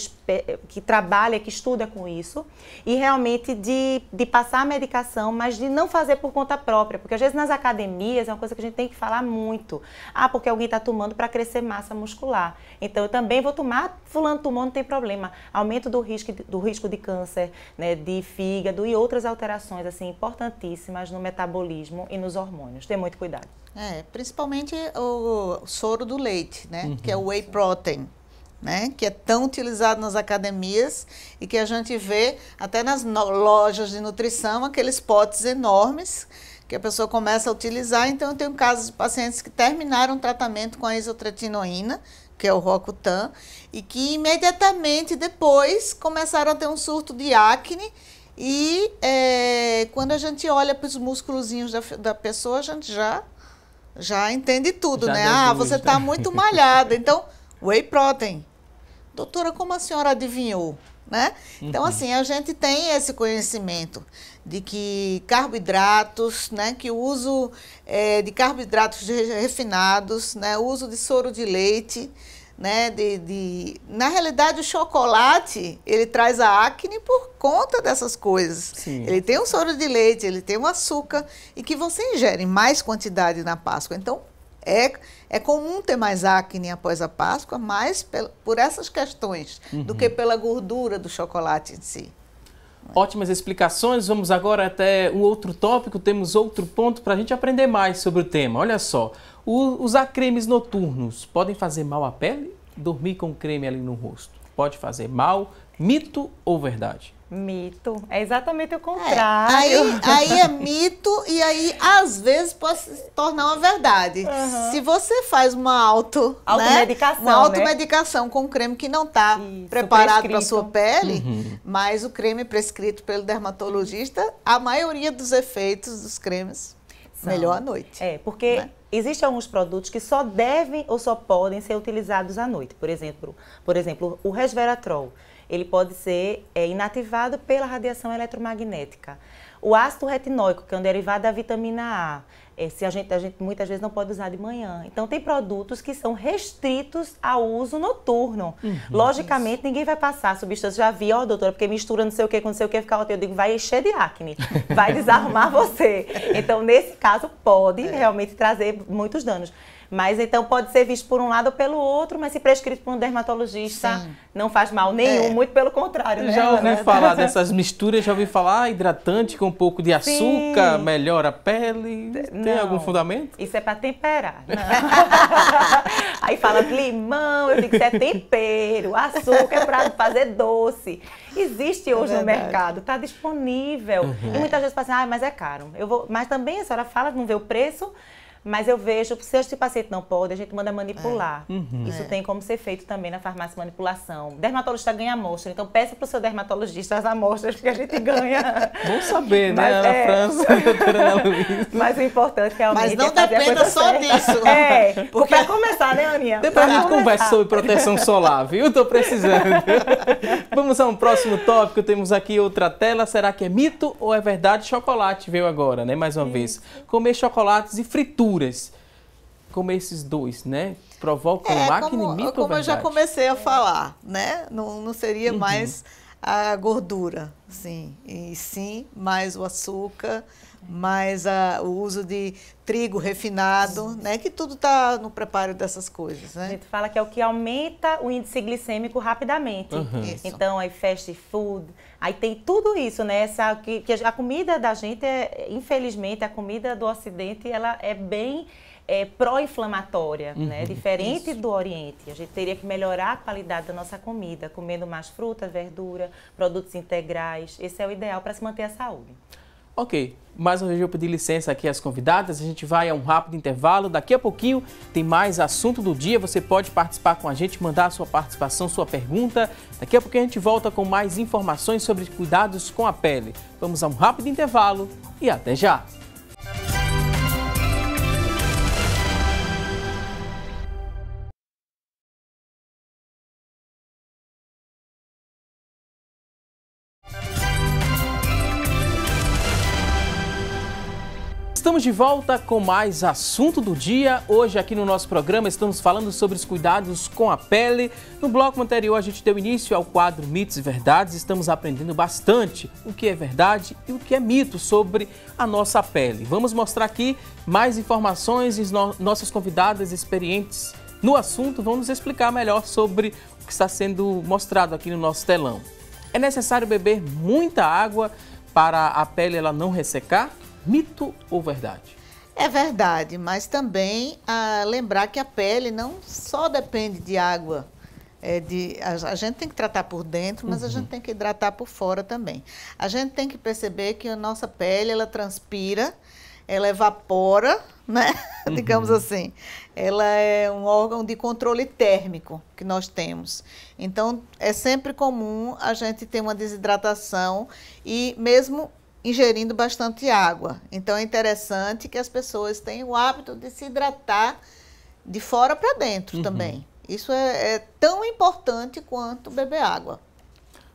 que trabalha, que estuda com isso, e realmente de, de passar a medicação, mas de não fazer por conta própria, porque às vezes nas academias é uma coisa que a gente tem que falar muito. Ah, porque alguém está tomando para crescer massa muscular. Então eu também vou tomar, fulano tomou, não tem problema. Aumento do risco, do risco de câncer né, de fígado e outras alterações assim importantíssimas no metabolismo e nos hormônios. tem muito cuidado. É, principalmente o soro do leite, né? Uhum. Que é o whey protein. Né, que é tão utilizado nas academias e que a gente vê até nas lojas de nutrição aqueles potes enormes que a pessoa começa a utilizar. Então, eu tenho casos de pacientes que terminaram o tratamento com a isotretinoína, que é o Rocutan, e que imediatamente depois começaram a ter um surto de acne. E é, quando a gente olha para os músculozinhos da, da pessoa, a gente já, já entende tudo, já né? Ah, luz, você está né? muito malhada. Então, whey protein. Doutora, como a senhora adivinhou? Né? Então, uhum. assim, a gente tem esse conhecimento de que carboidratos, né, que o uso é, de carboidratos refinados, né, o uso de soro de leite, né, de, de, na realidade o chocolate ele traz a acne por conta dessas coisas. Sim. Ele tem um soro de leite, ele tem um açúcar e que você ingere mais quantidade na Páscoa. Então é, é comum ter mais acne após a Páscoa, mais pel, por essas questões uhum. do que pela gordura do chocolate em si. Ótimas explicações. Vamos agora até um outro tópico. Temos outro ponto para a gente aprender mais sobre o tema. Olha só, o, usar cremes noturnos podem fazer mal à pele? Dormir com creme ali no rosto pode fazer mal? Mito ou verdade? Mito. É exatamente o é, contrário. É, aí, aí, é mito e aí, às vezes, pode se tornar uma verdade. Uhum. Se você faz uma auto... Né, automedicação, né? Uma automedicação né? com um creme que não está preparado para sua pele, uhum. mas o creme é prescrito pelo dermatologista, a maioria dos efeitos dos cremes, São. melhor à noite. É, porque... Né? Existem alguns produtos que só devem ou só podem ser utilizados à noite. Por exemplo, por exemplo o resveratrol ele pode ser é, inativado pela radiação eletromagnética. O ácido retinóico, que é um derivado da vitamina A, se a gente, a gente muitas vezes não pode usar de manhã. Então, tem produtos que são restritos ao uso noturno. Uhum, Logicamente, isso. ninguém vai passar substância. Já vi, ó, doutora, porque mistura não sei o que com não sei o que, fica ótimo. Eu digo, vai encher de acne, vai desarrumar <laughs> você. Então, nesse caso, pode é. realmente trazer muitos danos. Mas então pode ser visto por um lado ou pelo outro, mas se prescrito por um dermatologista Sim. não faz mal nenhum, é. muito pelo contrário. Né, já ouvi falar <laughs> dessas misturas, já ouvi falar ah, hidratante com um pouco de açúcar, Sim. melhora a pele. Tem não. algum fundamento? Isso é para temperar. <laughs> Aí fala limão, eu digo que isso é tempero, açúcar é para fazer doce. Existe é hoje é no mercado, está disponível. Uhum. E muitas vezes fala assim, ah, mas é caro. Eu vou... Mas também a senhora fala, não vê o preço. Mas eu vejo, se esse paciente não pode, a gente manda manipular. É. Uhum. Isso é. tem como ser feito também na farmácia manipulação. Dermatologista ganha amostra, então peça para o seu dermatologista as amostras que a gente ganha. Vamos <laughs> saber, né, Ana é... França, <laughs> doutora Ana Luiz. Mas o importante é realmente Mas não é dependa só certa. disso. <laughs> É, porque... para começar, né, Aninha? Depois pra a gente começar. conversa sobre proteção solar, viu? Estou precisando. Vamos a um próximo tópico. Temos aqui outra tela. Será que é mito ou é verdade? Chocolate veio agora, né, mais uma Isso. vez. Comer chocolates e frituras figuras como esses dois, né? Provocam é, acne como, Como eu já comecei a falar, né? Não, não seria uhum. mais a gordura, sim. E sim, mais o açúcar, mais a, o uso de trigo refinado, sim. né? Que tudo está no preparo dessas coisas, né? A gente fala que é o que aumenta o índice glicêmico rapidamente. Uhum. Então, aí fast food, Aí tem tudo isso, né? Essa, que, que a comida da gente, é, infelizmente, a comida do Ocidente, ela é bem é, pró-inflamatória, uhum, né? Diferente isso. do Oriente. A gente teria que melhorar a qualidade da nossa comida, comendo mais fruta, verdura, produtos integrais. Esse é o ideal para se manter a saúde. Ok, mais uma vez eu pedi licença aqui às convidadas, a gente vai a um rápido intervalo, daqui a pouquinho tem mais assunto do dia, você pode participar com a gente, mandar a sua participação, sua pergunta. Daqui a pouquinho a gente volta com mais informações sobre cuidados com a pele. Vamos a um rápido intervalo e até já! Estamos de volta com mais assunto do dia. Hoje aqui no nosso programa estamos falando sobre os cuidados com a pele. No bloco anterior a gente deu início ao quadro Mitos e Verdades. Estamos aprendendo bastante o que é verdade e o que é mito sobre a nossa pele. Vamos mostrar aqui mais informações e nossas convidadas experientes no assunto vão nos explicar melhor sobre o que está sendo mostrado aqui no nosso telão. É necessário beber muita água para a pele ela não ressecar? Mito ou verdade? É verdade, mas também ah, lembrar que a pele não só depende de água. É de, a, a, gente tem que tratar por dentro, mas uhum. a gente uhum. tem que hidratar por fora também. A gente tem que perceber que a nossa pele, ela transpira, ela evapora, <laughs> né? Uhum. Digamos assim. Ela é um órgão de controle térmico que nós temos. Então, é sempre comum a gente ter uma desidratação e mesmo ingerindo bastante água. Então é interessante que as pessoas tenham o hábito de se hidratar de fora para dentro uhum. também. Isso é, é, tão importante quanto beber água.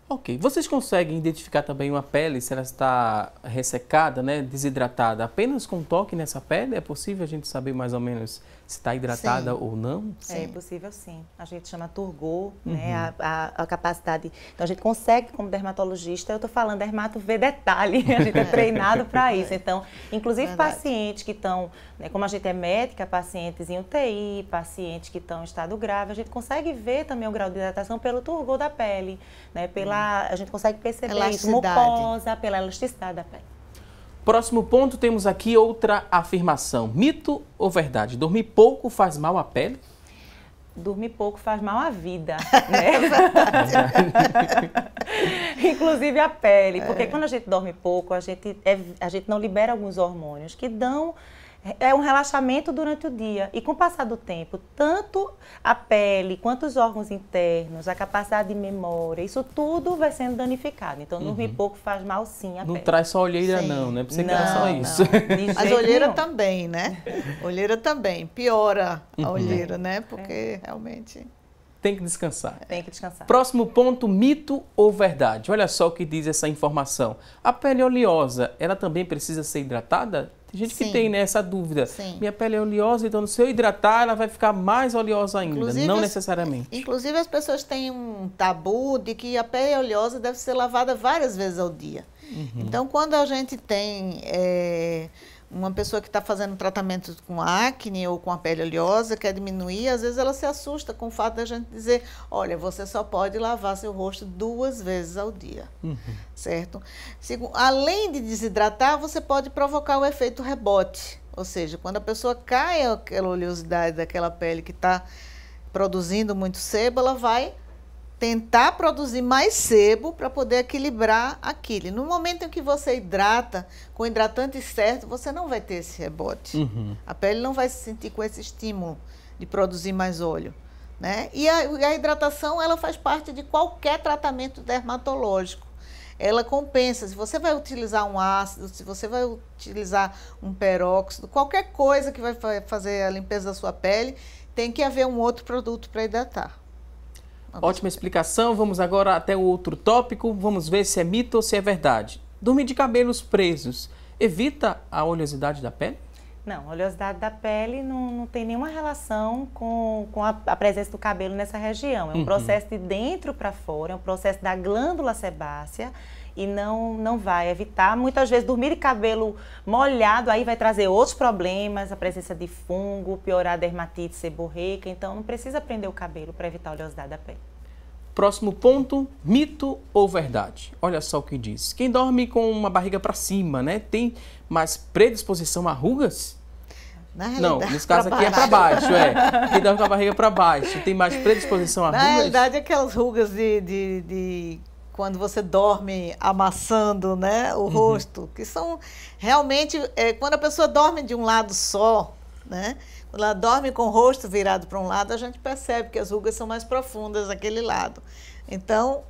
Ok. Vocês conseguem identificar também uma pele, se ela está ressecada, né, desidratada, apenas com um toque nessa pele? É possível a gente saber mais ou menos se está hidratada sim. ou não? É sim. É possível sim. A gente chama turgor, né, uhum. né? A, a, a, capacidade. Então a gente consegue, como dermatologista, eu estou falando dermato ver detalhe, <laughs> a gente é, é. treinado para isso. É. Então, inclusive Verdade. pacientes que estão, né, como a gente é médica, pacientes em UTI, pacientes que estão em estado grave, a gente consegue ver também o grau de hidratação pelo turgor da pele, né? Pela, hum. A gente consegue perceber isso, mucosa, pela elasticidade da pele. Próximo ponto, temos aqui outra afirmação. Mito ou verdade? Dormir pouco faz mal à pele? Dormir pouco faz mal à vida, <laughs> né? <laughs> Inclusive à pele, porque é. quando a gente dorme pouco, a gente, é, a gente não libera alguns hormônios que dão é um relaxamento durante o dia. E com o passar do tempo, tanto a pele quanto os órgãos internos, a capacidade de memória, isso tudo vai sendo danificado. Então, dormir uhum. pouco faz mal sim a não pele. Não traz só olheira, sim. não, né? Pra você não, só isso. <laughs> Mas olheira nenhum. também, né? Olheira também. Piora a uhum. olheira, né? É. Porque é. realmente. Tem que descansar. Tem que descansar. Próximo ponto, mito ou verdade? Olha só o que diz essa informação. A pele oleosa, ela também precisa ser hidratada? Tem gente Sim. que tem né, essa dúvida. Sim. Minha pele é oleosa, então se eu hidratar, ela vai ficar mais oleosa ainda. Inclusive, não necessariamente. Inclusive, as pessoas têm um tabu de que a pele oleosa deve ser lavada várias vezes ao dia. Uhum. Então, quando a gente tem é, uma pessoa que está fazendo tratamento com acne ou com a pele oleosa, quer diminuir, às vezes ela se assusta com o fato da gente dizer: olha, você só pode lavar seu rosto duas vezes ao dia. Uhum. Certo? Além de desidratar, você pode provocar o efeito rebote. Ou seja, quando a pessoa cai aquela oleosidade daquela pele que está produzindo muito sebo, ela vai tentar produzir mais sebo para poder equilibrar aquilo. No momento em que você hidrata com o hidratante certo, você não vai ter esse rebote. Uhum. A pele não vai se sentir com esse estímulo de produzir mais óleo. Né? E a, a hidratação ela faz parte de qualquer tratamento dermatológico. Ela compensa. Se você vai utilizar um ácido, se você vai utilizar um peróxido, qualquer coisa que vai fazer a limpeza da sua pele, tem que haver um outro produto para hidratar. Ótima explicação. Vamos agora até o outro tópico. Vamos ver se é mito ou se é verdade. Dormir de cabelos presos evita a oleosidade da pele? Não, a oleosidade da pele não, não tem nenhuma relação com, com a, a, presença do cabelo nessa região. É um uhum. processo de dentro para fora, é um processo da glândula sebácea e não, não vai evitar. Muitas vezes dormir de cabelo molhado aí vai trazer outros problemas, a presença de fungo, piorar a dermatite seborreica, então não precisa prender o cabelo para evitar a oleosidade da pele. Próximo ponto, mito ou verdade? Olha só o que diz. Quem dorme com uma barriga para cima, né, tem mais predisposição a rugas? não, nesse caso aqui é baixo. é para baixo, é. Quem dorme com a barriga para baixo tem mais predisposição a <laughs> Na rugas? Na verdade aquelas rugas de, de, de quando você dorme amassando né, o uhum. rosto, que são realmente é, quando a pessoa dorme de um lado só, né? Quando ela dorme com o rosto virado para um lado, a gente percebe que as rugas são mais profundas daquele lado. Então,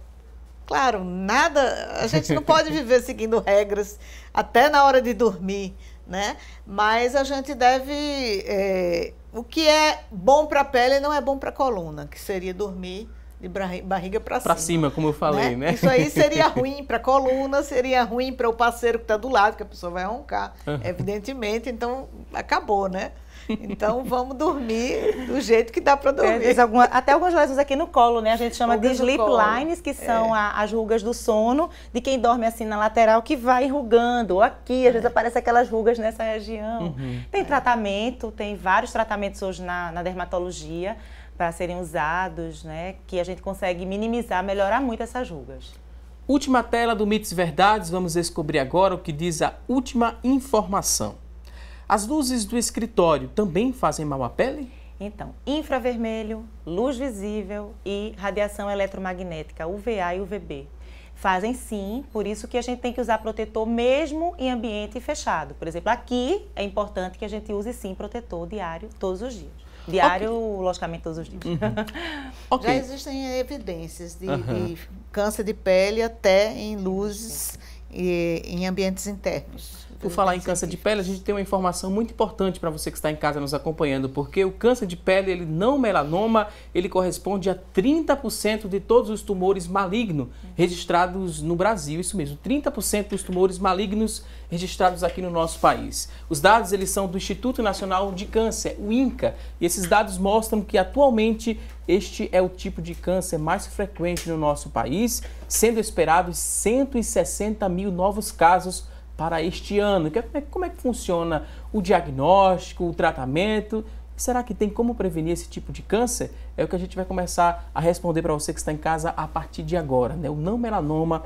claro, nada, a gente não pode <laughs> viver seguindo regras até na hora de dormir, né? Mas a gente deve é, o que é bom para a pele não é bom para a coluna, que seria dormir de barriga para cima. Para cima, como eu falei, né? né? Isso aí seria <laughs> ruim para a coluna, seria ruim para o parceiro que está do lado, que a pessoa vai roncar, evidentemente. Então, acabou, né? Então vamos dormir do jeito que dá para é, dormir. É, alguma, até algumas lesões aqui no colo, né? A gente chama Rugas de sleep lines, que são é. a, as rugas do sono, de quem dorme assim na lateral, que vai enrugando. Aqui, às é. vezes aparecem aquelas rugas nessa região. Uhum. Tem tratamento, tem vários tratamentos hoje na, na dermatologia para serem usados, né, que a gente consegue minimizar, melhorar muito essas rugas. Última tela do Mitos e Verdades, vamos descobrir agora o que diz a última informação. As luzes do escritório também fazem mal à pele? Então, infravermelho, luz visível e radiação eletromagnética, UVA e UVB. Fazem sim, por isso que a gente tem que usar protetor mesmo em ambiente fechado. Por exemplo, aqui é importante que a gente use sim protetor diário todos os dias. Diário, okay. logicamente, todos os dias. Uhum. <laughs> Okay. Já existem evidências de, uhum. de, câncer de pele até em luzes e em ambientes internos. Por falar em câncer de pele, a gente tem uma informação muito importante para você que está em casa nos acompanhando, porque o câncer de pele, ele não melanoma, ele corresponde a 30% de todos os tumores malignos registrados no Brasil, isso mesmo, 30% dos tumores malignos registrados aqui no nosso país. Os dados, eles são do Instituto Nacional de Câncer, o INCA, e esses dados mostram que atualmente este é o tipo de câncer mais frequente no nosso país, sendo esperados 160 mil novos casos para este ano? É, é, como é, que funciona o diagnóstico, o tratamento? Será que tem como prevenir esse tipo de câncer? É o que a gente vai começar a responder para você que está em casa a partir de agora. Né? O não melanoma,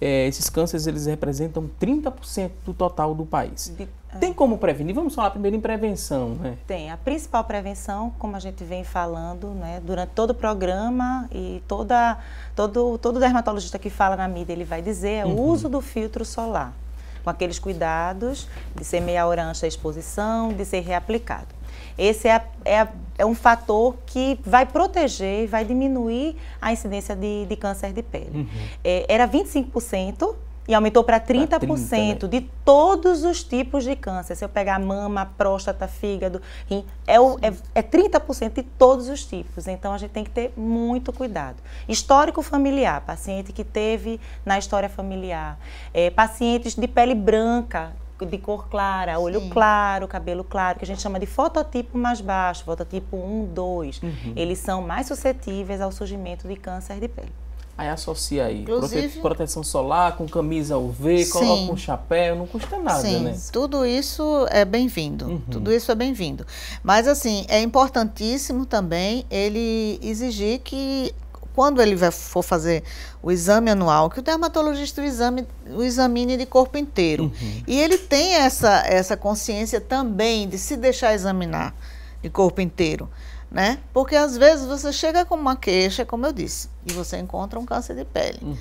é, esses cânceres eles representam 30% do total do país. De... É. Tem como prevenir? Vamos falar primeiro em prevenção. Né? Tem. A principal prevenção, como a gente vem falando né, durante todo o programa e toda, todo, todo dermatologista que fala na mídia, ele vai dizer, é uhum. o uso do filtro solar com aqueles cuidados de ser meia hora antes da exposição, de ser reaplicado. Esse é, é, é um fator que vai proteger, vai diminuir a incidência de, de câncer de pele. Uhum. É, era 25% e aumentou para 30%, 30 né? de todos os tipos de câncer. Se eu pegar mama, próstata, fígado, rim, é, o, é, é 30% de todos os tipos. Então a gente tem que ter muito cuidado. Histórico familiar, paciente que teve na história familiar. É, pacientes de pele branca, de cor clara, olho claro, cabelo claro, que a gente chama de fototipo mais baixo, fototipo 1, 2. Uhum. Eles são mais suscetíveis ao surgimento de câncer de pele. Aí associa aí Inclusive, proteção solar com camisa UV, sim. coloca um chapéu, não custa nada, sim, né? Tudo isso é bem-vindo. Uhum. Tudo isso é bem-vindo. Mas assim, é importantíssimo também ele exigir que quando ele for fazer o exame anual, que o dermatologista o, exame, o examine de corpo inteiro. Uhum. E ele tem essa, essa consciência também de se deixar examinar de corpo inteiro né? Porque às vezes você chega com uma queixa, como eu disse, e você encontra um câncer de pele. Uhum.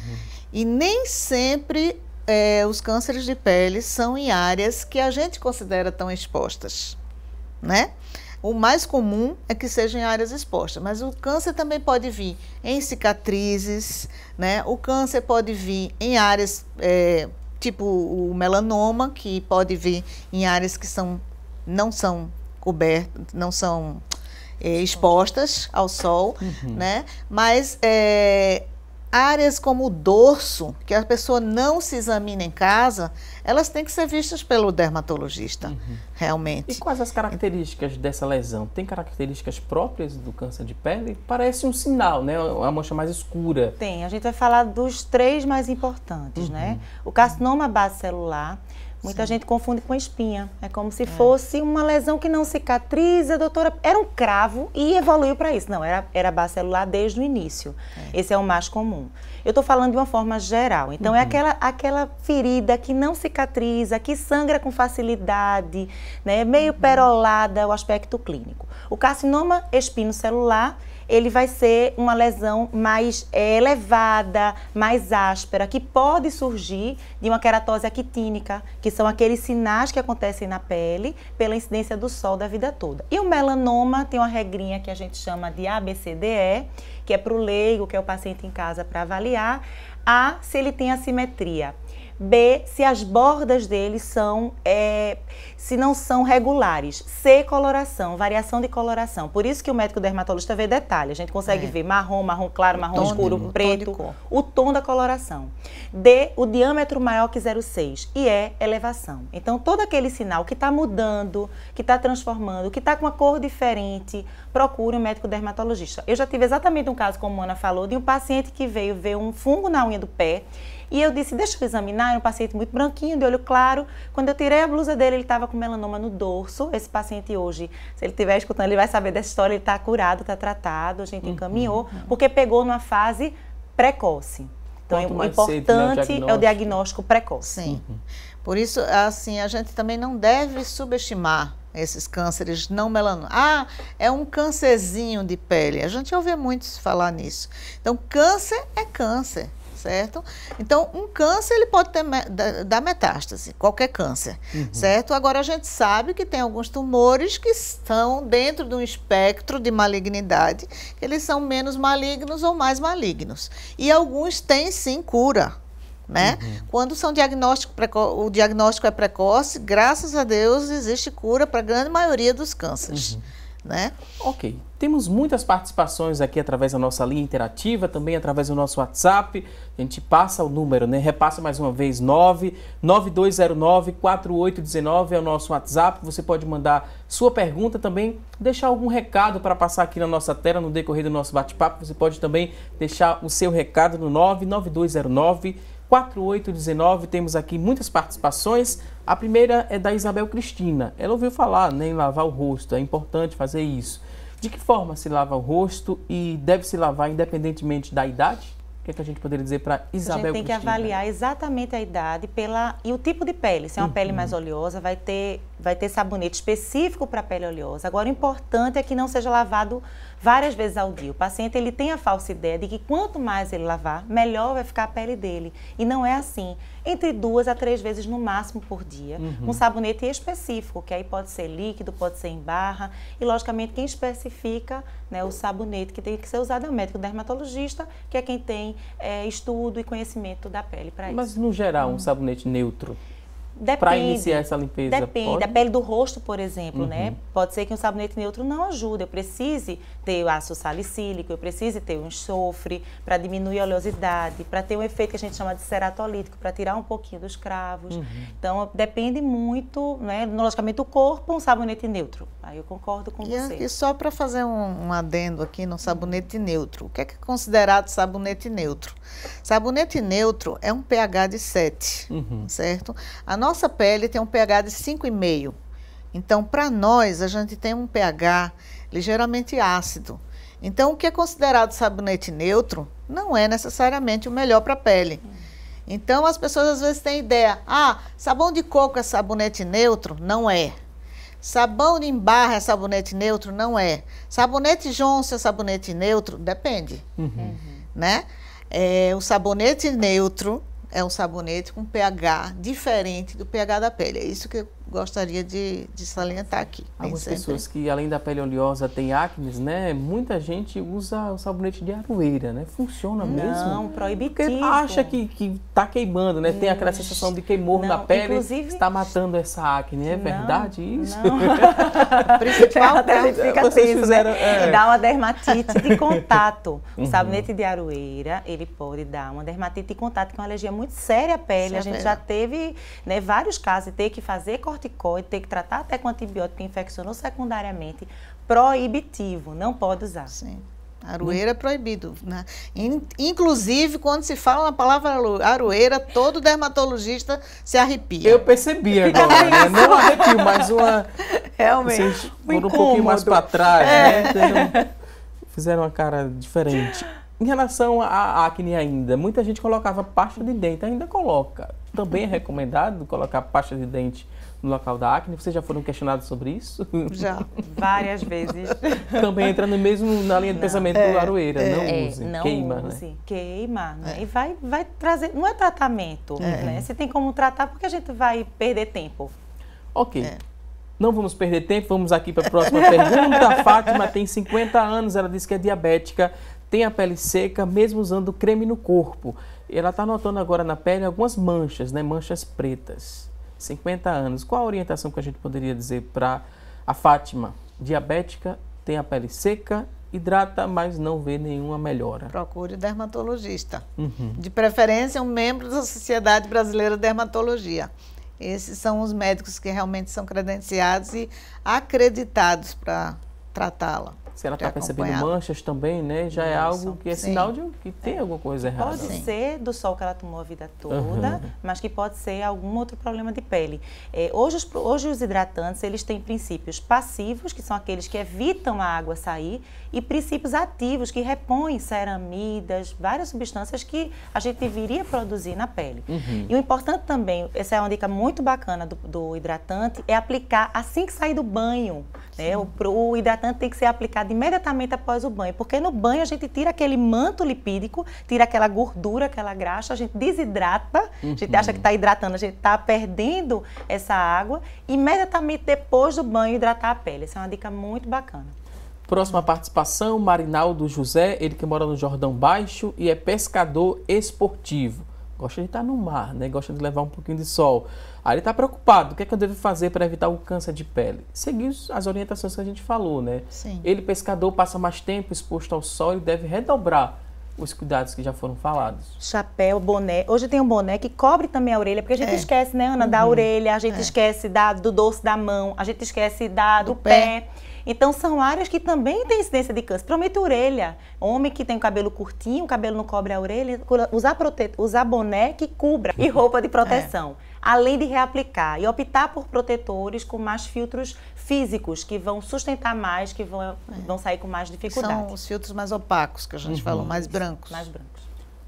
E nem sempre é, os cânceres de pele são em áreas que a gente considera tão expostas, né? O mais comum é que seja em áreas expostas, mas o câncer também pode vir em cicatrizes, né? O câncer pode vir em áreas é, tipo o melanoma, que pode vir em áreas que são, não são cobertas, não são eh, expostas ao sol, uhum. né? Mas eh, áreas como o dorso, que a pessoa não se examina em casa, elas têm que ser vistas pelo dermatologista, uhum. realmente. E quais as características dessa lesão? Tem características próprias do câncer de pele? Parece um sinal, né? É a mancha mais escura. Tem. A gente vai falar dos três mais importantes, né? uhum. né? O carcinoma base celular Muita Sim. gente confunde com espinha. É como se é. fosse uma lesão que não cicatriza, doutora. Era um cravo e evoluiu para isso. Não, era, era bacelular desde o início. É. Esse é o mais comum. Eu estou falando de uma forma geral. Então, é uhum. é aquela, aquela ferida que não cicatriza, que sangra com facilidade, né? meio uhum. perolada o aspecto clínico. O carcinoma espinocelular ele vai ser uma lesão mais é, elevada, mais áspera, que pode surgir de uma queratose actínica, que são aqueles sinais que acontecem na pele pela incidência do sol da vida toda. E o melanoma tem uma regrinha que a gente chama de ABCDE, que é para o leigo, que é o paciente em casa, para avaliar avaliar a se ele tem assimetria. B, se as bordas dele são, é, se não são regulares. C, coloração, variação de coloração. Por isso que o médico dermatologista vê detalhe. A gente consegue é. ver marrom, marrom claro, o marrom escuro, de, preto, o tom, o tom, da coloração. D, o diâmetro maior que 0,6. E E, elevação. Então, todo aquele sinal que está mudando, que está transformando, que está com uma cor diferente, procure um médico dermatologista. Eu já tive exatamente um caso, como a Ana falou, de um paciente que veio ver um fungo na unha do pé e eu disse, deixa eu examinar, era é um paciente muito branquinho, de olho claro. Quando eu tirei a blusa dele, ele estava com melanoma no dorso. Esse paciente hoje, se ele estiver escutando, ele vai saber dessa história, ele está curado, está tratado, a gente uhum, encaminhou, uhum. porque pegou numa fase precoce. Então, Quanto o importante cedo, né, o é o diagnóstico precoce. Sim. Uhum. Por isso, assim, a gente também não deve subestimar esses cânceres não melanoma. Ah, é um câncerzinho de pele. A gente ouve muito falar nisso. Então, câncer é câncer certo? Então, um câncer ele pode ter dar metástase, qualquer câncer, uhum. certo? Agora a gente sabe que tem alguns tumores que estão dentro de um espectro de malignidade, eles são menos malignos ou mais malignos. E alguns têm sim cura. Né? Uhum. Quando são diagnóstico o diagnóstico é precoce, graças a Deus existe cura para a grande maioria dos cânceres. Uhum. Né? Ok. Temos muitas participações aqui através da nossa linha interativa, também através do nosso WhatsApp. A gente passa o número, né? Repassa mais uma vez, 99209-4819 é o nosso WhatsApp. Você pode mandar sua pergunta também, deixar algum recado para passar aqui na nossa tela no decorrer do nosso bate-papo. Você pode também deixar o seu recado no 99209 4819, temos aqui muitas participações. A primeira é da Isabel Cristina. Ela ouviu falar né, em lavar o rosto, é importante fazer isso. De que forma se lava o rosto e deve se lavar independentemente da idade? O que, é que a gente poderia dizer para Isabel? A gente tem Cristina? que avaliar exatamente a idade pela, e o tipo de pele. Se é uma uhum. pele mais oleosa, vai ter, vai ter sabonete específico para pele oleosa. Agora, o importante é que não seja lavado várias vezes ao dia. O paciente ele tem a falsa ideia de que quanto mais ele lavar, melhor vai ficar a pele dele. E não é assim entre duas a três vezes no máximo por dia. Uhum. Um sabonete específico, que aí pode ser líquido, pode ser em barra. E, logicamente, quem especifica né, o sabonete que tem que ser usado é o médico dermatologista, que é quem tem é, estudo e conhecimento da pele para isso. Mas, no geral, um uhum. sabonete neutro? Depende. Para iniciar essa limpeza? Depende. Pode? A pele do rosto, por exemplo, né? uhum. né? Pode ser que um sabonete neutro não ajude. Eu precise ter o ácido salicílico, eu precise ter o um enxofre para diminuir a oleosidade, para ter um efeito que a gente chama de ceratolítico, para tirar um pouquinho dos cravos. Uhum. Então, depende muito, né? Logicamente, do corpo, um sabonete neutro. Aí eu concordo com e você. e só para fazer um, um, adendo aqui no sabonete neutro. O que é, que é considerado sabonete neutro? Sabonete neutro é um pH de 7, uhum. certo? A nossa nossa pele tem um pH de 5,5. Então, para nós, a gente tem um pH ligeiramente ácido. Então, o que é considerado sabonete neutro não é necessariamente o melhor para a pele. Então, as pessoas às vezes têm ideia: ah, sabão de coco é sabonete neutro? Não é. Sabão de barra é sabonete neutro? Não é. Sabonete Johnson é sabonete neutro? Depende. Uhum. Né? É, o sabonete neutro é um sabonete com pH diferente do pH da pele. É isso que gostaria de, de salientar aqui. Algumas sempre. pessoas que, além da pele oleosa, têm acne, né? Muita gente usa o sabonete de aroeira, né? Funciona não, mesmo? Não, proibitivo. Porque acha que, que tá queimando, né? Tem aquela sensação de queimor na pele, inclusive... está matando essa acne. É não, verdade isso? Não. <laughs> Principal <laughs> até a gente fica tenso, fizeram, né? É. é. Dá uma dermatite de contato. <laughs> O uhum. sabonete de aroeira, ele pode dar uma dermatite de contato, que é uma alergia muito séria à pele. É a gente já teve né, vários casos e ter que fazer corticoide, tem que tratar até com antibiótico que infeccionou secundariamente, proibitivo, não pode usar. Sim. Aroeira é proibido. Né? Inclusive, quando se fala na palavra aroeira, todo dermatologista se arrepia. Eu percebi agora, né? Não arrepio, mas uma. Realmente. Vocês foram um pouquinho mais para trás, né? é. né? Fizeram uma cara diferente. Em relação à acne ainda, muita gente colocava pasta de dente, ainda coloca. Também é recomendado colocar pasta de dente no local da acne? Vocês já foram questionados sobre isso? <laughs> Já, várias vezes. <laughs> Também entra no mesmo, na linha de pensamento é, do Aroeira, é, não é, use, não queima, use, né? Queima, né? É. E vai, vai trazer, não é tratamento, é. né? Se tem como tratar, porque a gente vai perder tempo. Ok. É. Não vamos perder tempo, vamos aqui para a próxima pergunta. A <laughs> Fátima tem 50 anos, ela diz que é diabética, tem a pele seca, mesmo usando creme no corpo. Ela está notando agora na pele algumas manchas, né? Manchas pretas. 50 anos, qual a orientação que a gente poderia dizer para a Fátima? Diabética, tem a pele seca, hidrata, mas não vê nenhuma melhora. Procure o dermatologista. Uhum. De preferência, um membro da Sociedade Brasileira de Dermatologia. Esses são os médicos que realmente são credenciados e acreditados para tratá-la. Se ela está é percebendo manchas também, né? Já Nossa, é algo que é sim. sinal de que é. tem é. alguma coisa errada. Pode ser do sol que ela tomou a vida toda, uhum. mas que pode ser algum outro problema de pele. É, hoje, os, hoje os hidratantes, eles têm princípios passivos, que são aqueles que evitam a água sair, e princípios ativos, que repõem ceramidas, várias substâncias que a gente deveria produzir na pele. Uhum. E o importante também, essa é uma dica muito bacana do, do hidratante, é aplicar assim que sair do banho. Né? O, o hidratante tem que ser aplicado imediatamente após o banho, porque no banho a gente tira aquele manto lipídico, tira aquela gordura, aquela graxa, a gente desidrata, uhum. a gente acha que está hidratando, a gente está perdendo essa água. Imediatamente depois do banho, hidratar a pele. Essa é uma dica muito bacana. Próxima participação, Marinaldo José, ele que mora no Jordão Baixo e é pescador esportivo. Gosta de estar tá no mar, né? Gosta de levar um pouquinho de sol. Aí ele está preocupado. O que é que eu devo fazer para evitar o câncer de pele? Seguir as orientações que a gente falou, né? Sim. Ele, pescador, passa mais tempo exposto ao sol e deve redobrar os cuidados que já foram falados. Chapéu, boné. Hoje tem um boné que cobre também a orelha, porque a gente é. esquece, né, Ana, uhum. da orelha, a gente é. esquece da, do dorso da mão, a gente esquece da, do, do pé. pé. Então, são áreas que também têm incidência de câncer. Promete orelha. Homem que tem o cabelo curtinho, o cabelo não cobre a orelha, usar, prote... usar boné que cubra e roupa de proteção. É. Além de reaplicar e optar por protetores com mais filtros físicos, que vão sustentar mais, que vão, é. vão sair com mais dificuldade. São os filtros mais opacos, que a gente uhum. falou, mais brancos. Mais brancos.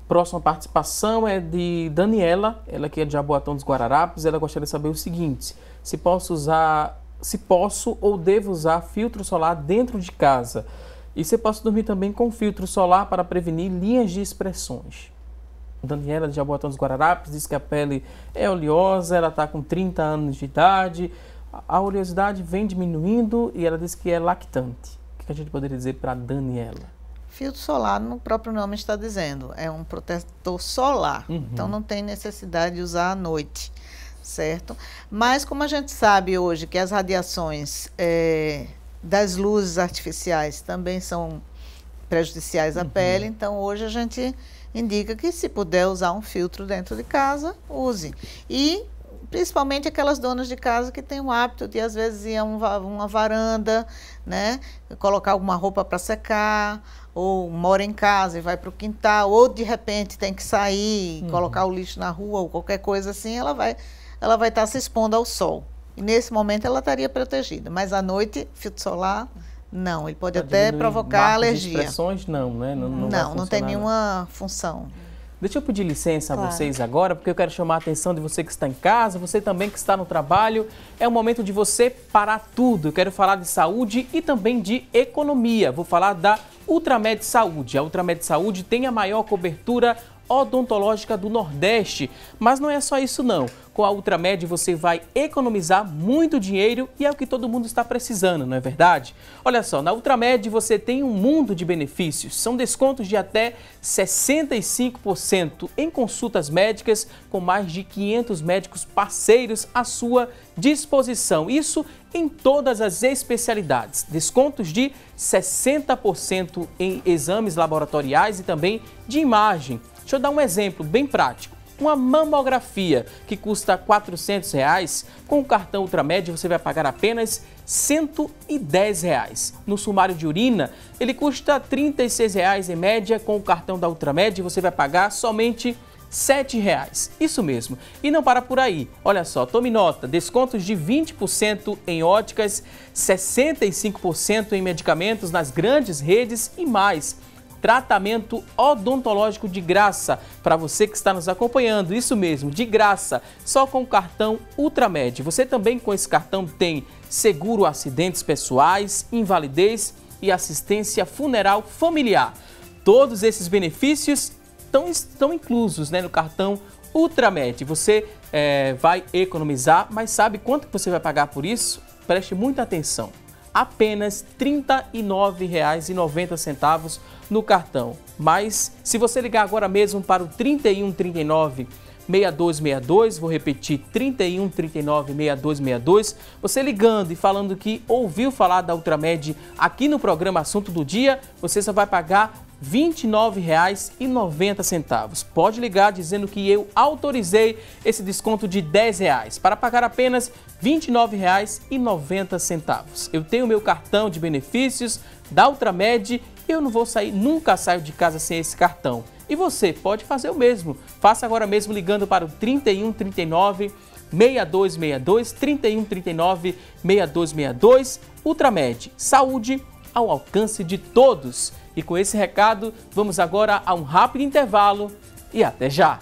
Próxima participação é de Daniela, ela que é de Jaboatão dos Guararapes. Ela gostaria de saber o seguinte: se posso usar se posso ou devo usar filtro solar dentro de casa e se posso dormir também com filtro solar para prevenir linhas de expressões. Daniela de Jaboatão dos Guararapes diz que a pele é oleosa, ela está com 30 anos de idade, a oleosidade vem diminuindo e ela diz que é lactante. O que a gente poderia dizer para Daniela? Filtro solar, no próprio nome está dizendo, é um protetor solar, uhum. então não tem necessidade de usar à noite certo? Mas como a gente sabe hoje que as radiações é, das luzes artificiais também são prejudiciais à uhum. pele, então hoje a gente indica que se puder usar um filtro dentro de casa, use. E principalmente aquelas donas de casa que têm o hábito de às vezes ir a uma varanda, né, colocar alguma roupa para secar, ou mora em casa e vai para o quintal, ou de repente tem que sair, uhum. colocar o lixo na rua ou qualquer coisa assim, ela vai ela vai estar tá se expondo ao sol. E nesse momento ela estaria protegida, mas à noite, filtro solar, não. Ele pode, tá até provocar alergia. Expressões, não, né? Não, não, não, não tem nenhuma função. Deixa eu pedir licença claro. a vocês agora, porque eu quero chamar a atenção de você que está em casa, você também que está no trabalho. É o momento de você parar tudo. Eu quero falar de saúde e também de economia. Vou falar da Ultramed Saúde. A Ultramed Saúde tem a maior cobertura odontológica do Nordeste. Mas não é só isso não. Com a Ultramed você vai economizar muito dinheiro e é o que todo mundo está precisando, não é verdade? Olha só, na Ultramed você tem um mundo de benefícios. São descontos de até 65% em consultas médicas com mais de 500 médicos parceiros à sua disposição. Isso em todas as especialidades. Descontos de 60% em exames laboratoriais e também de imagem. Deixa eu dar um exemplo bem prático. Uma mamografia que custa R$ 400, reais, com o cartão Ultramed você vai pagar apenas R$ 110. Reais. No sumário de urina, ele custa R$ 36 reais em média, com o cartão da Ultramed você vai pagar somente R$ 7 reais. Isso mesmo. E não para por aí. Olha só, tome nota, descontos de 20% em óticas, 65% em medicamentos nas grandes redes e mais tratamento odontológico de graça para você que está nos acompanhando. Isso mesmo, de graça, só com o cartão Ultramed. Você também com esse cartão tem seguro acidentes pessoais, invalidez e assistência funeral familiar. Todos esses benefícios estão, estão inclusos né, no cartão Ultramed. Você é, vai economizar, mas sabe quanto você vai pagar por isso? Preste muita atenção apenas R$ 39,90 no cartão. Mas se você ligar agora mesmo para o 3139 6262, vou repetir 3139 6262. Você ligando e falando que ouviu falar da Ultramed aqui no programa Assunto do Dia, você só vai pagar R$ 29,90. Pode ligar dizendo que eu autorizei esse desconto de R$ 10,00 para pagar apenas R$ 29,90. Eu tenho meu cartão de benefícios da Ultramed e eu não vou sair, nunca saio de casa sem esse cartão. E você pode fazer o mesmo. Faça agora mesmo ligando para o 3139 6262 3139 6262 Ultramed. Saúde ao alcance de todos. E com esse recado, vamos agora a um rápido intervalo e até já!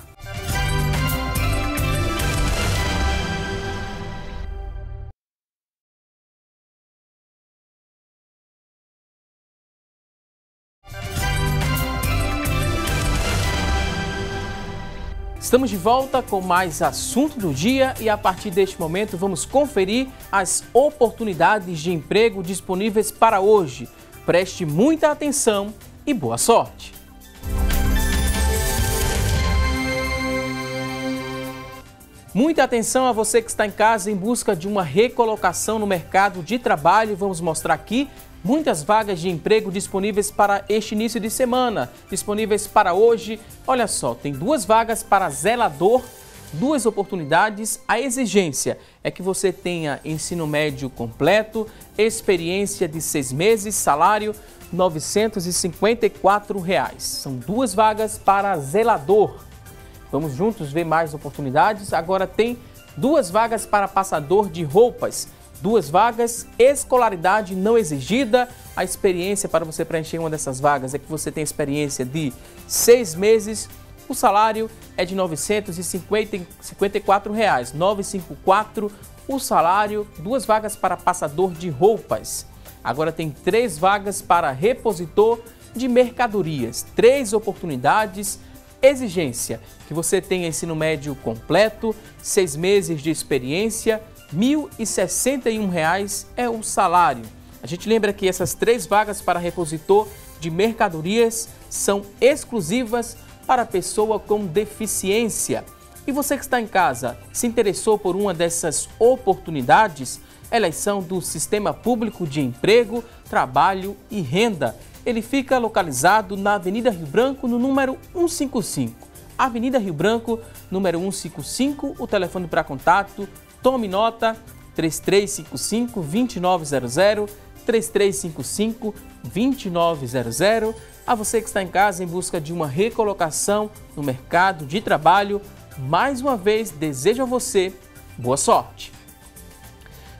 Estamos de volta com mais assunto do dia e a partir deste momento vamos conferir as oportunidades de emprego disponíveis para hoje. Preste muita atenção e boa sorte! Muita atenção a você que está em casa em busca de uma recolocação no mercado de trabalho. Vamos mostrar aqui muitas vagas de emprego disponíveis para este início de semana, disponíveis para hoje. Olha só, tem duas vagas para zelador, duas oportunidades. A exigência é que você tenha ensino médio completo, experiência de seis meses, salário R$ 954. Reais. São duas vagas para zelador. Vamos juntos ver mais oportunidades. Agora tem duas vagas para passador de roupas, duas vagas, escolaridade não exigida. A experiência para você preencher uma dessas vagas é que você tem experiência de seis meses. O salário é de R$ 954,00. reais, 954 o salário, duas vagas para passador de roupas. Agora tem três vagas para repositor de mercadorias, três oportunidades Exigência: que você tenha ensino médio completo, seis meses de experiência, R$ 1.061 é o salário. A gente lembra que essas três vagas para repositor de mercadorias são exclusivas para pessoa com deficiência. E você que está em casa, se interessou por uma dessas oportunidades? Elas são do Sistema Público de Emprego, Trabalho e Renda ele fica localizado na Avenida Rio Branco, no número 155. Avenida Rio Branco, número 155, o telefone para contato, tome nota, 3355-2900, 3355-2900. A você que está em casa em busca de uma recolocação no mercado de trabalho, mais uma vez desejo a você boa sorte.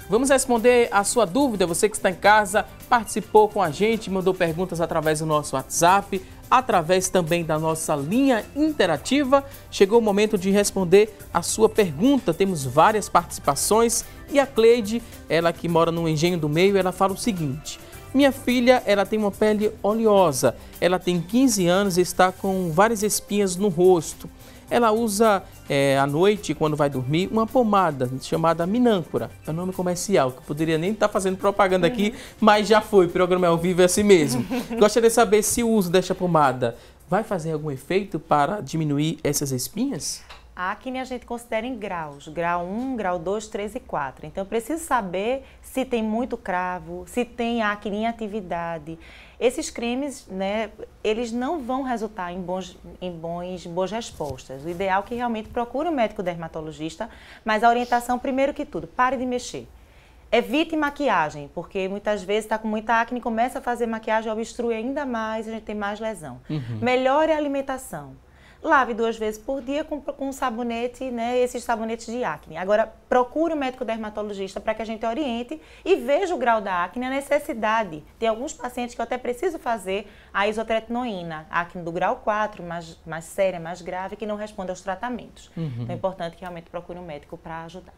Vamos responder a sua dúvida. Você que está em casa, participou com a gente, mandou perguntas através do nosso WhatsApp, através também da nossa linha interativa. Chegou o momento de responder a sua pergunta. Temos várias participações e a Cleide, ela que mora no Engenho do Meio, ela fala o seguinte: minha filha, ela tem uma pele oleosa. Ela tem 15 anos e está com várias espinhas no rosto. Ela usa é, à noite, quando vai dormir, uma pomada chamada Minâncora. É um nome comercial, que eu poderia nem estar tá fazendo propaganda aqui, uhum. mas já foi. O programa ao vivo é assim mesmo. <laughs> Gostaria de saber se o uso desta pomada vai fazer algum efeito para diminuir essas espinhas? A acne a gente considera em graus, grau 1, grau 2, 3 e 4. Então, eu preciso saber se tem muito cravo, se tem acne em atividade. Esses cremes, né, eles não vão resultar em, bons, em bons, boas respostas. O ideal é que realmente procure um médico dermatologista, mas a orientação, primeiro que tudo, pare de mexer. Evite maquiagem, porque muitas vezes está com muita acne, começa a fazer maquiagem, obstrui ainda mais, a gente tem mais lesão. Uhum. Melhore a alimentação lave duas vezes por dia com, com um sabonete, né, esses sabonetes de acne. Agora, procure o um médico dermatologista para que a gente oriente e veja o grau da acne, a necessidade. Tem alguns pacientes que eu até preciso fazer a isotretinoína, acne do grau 4, mais, mais séria, mais grave, que não responde aos tratamentos. Uhum. Então é importante que realmente procure um médico para ajudar.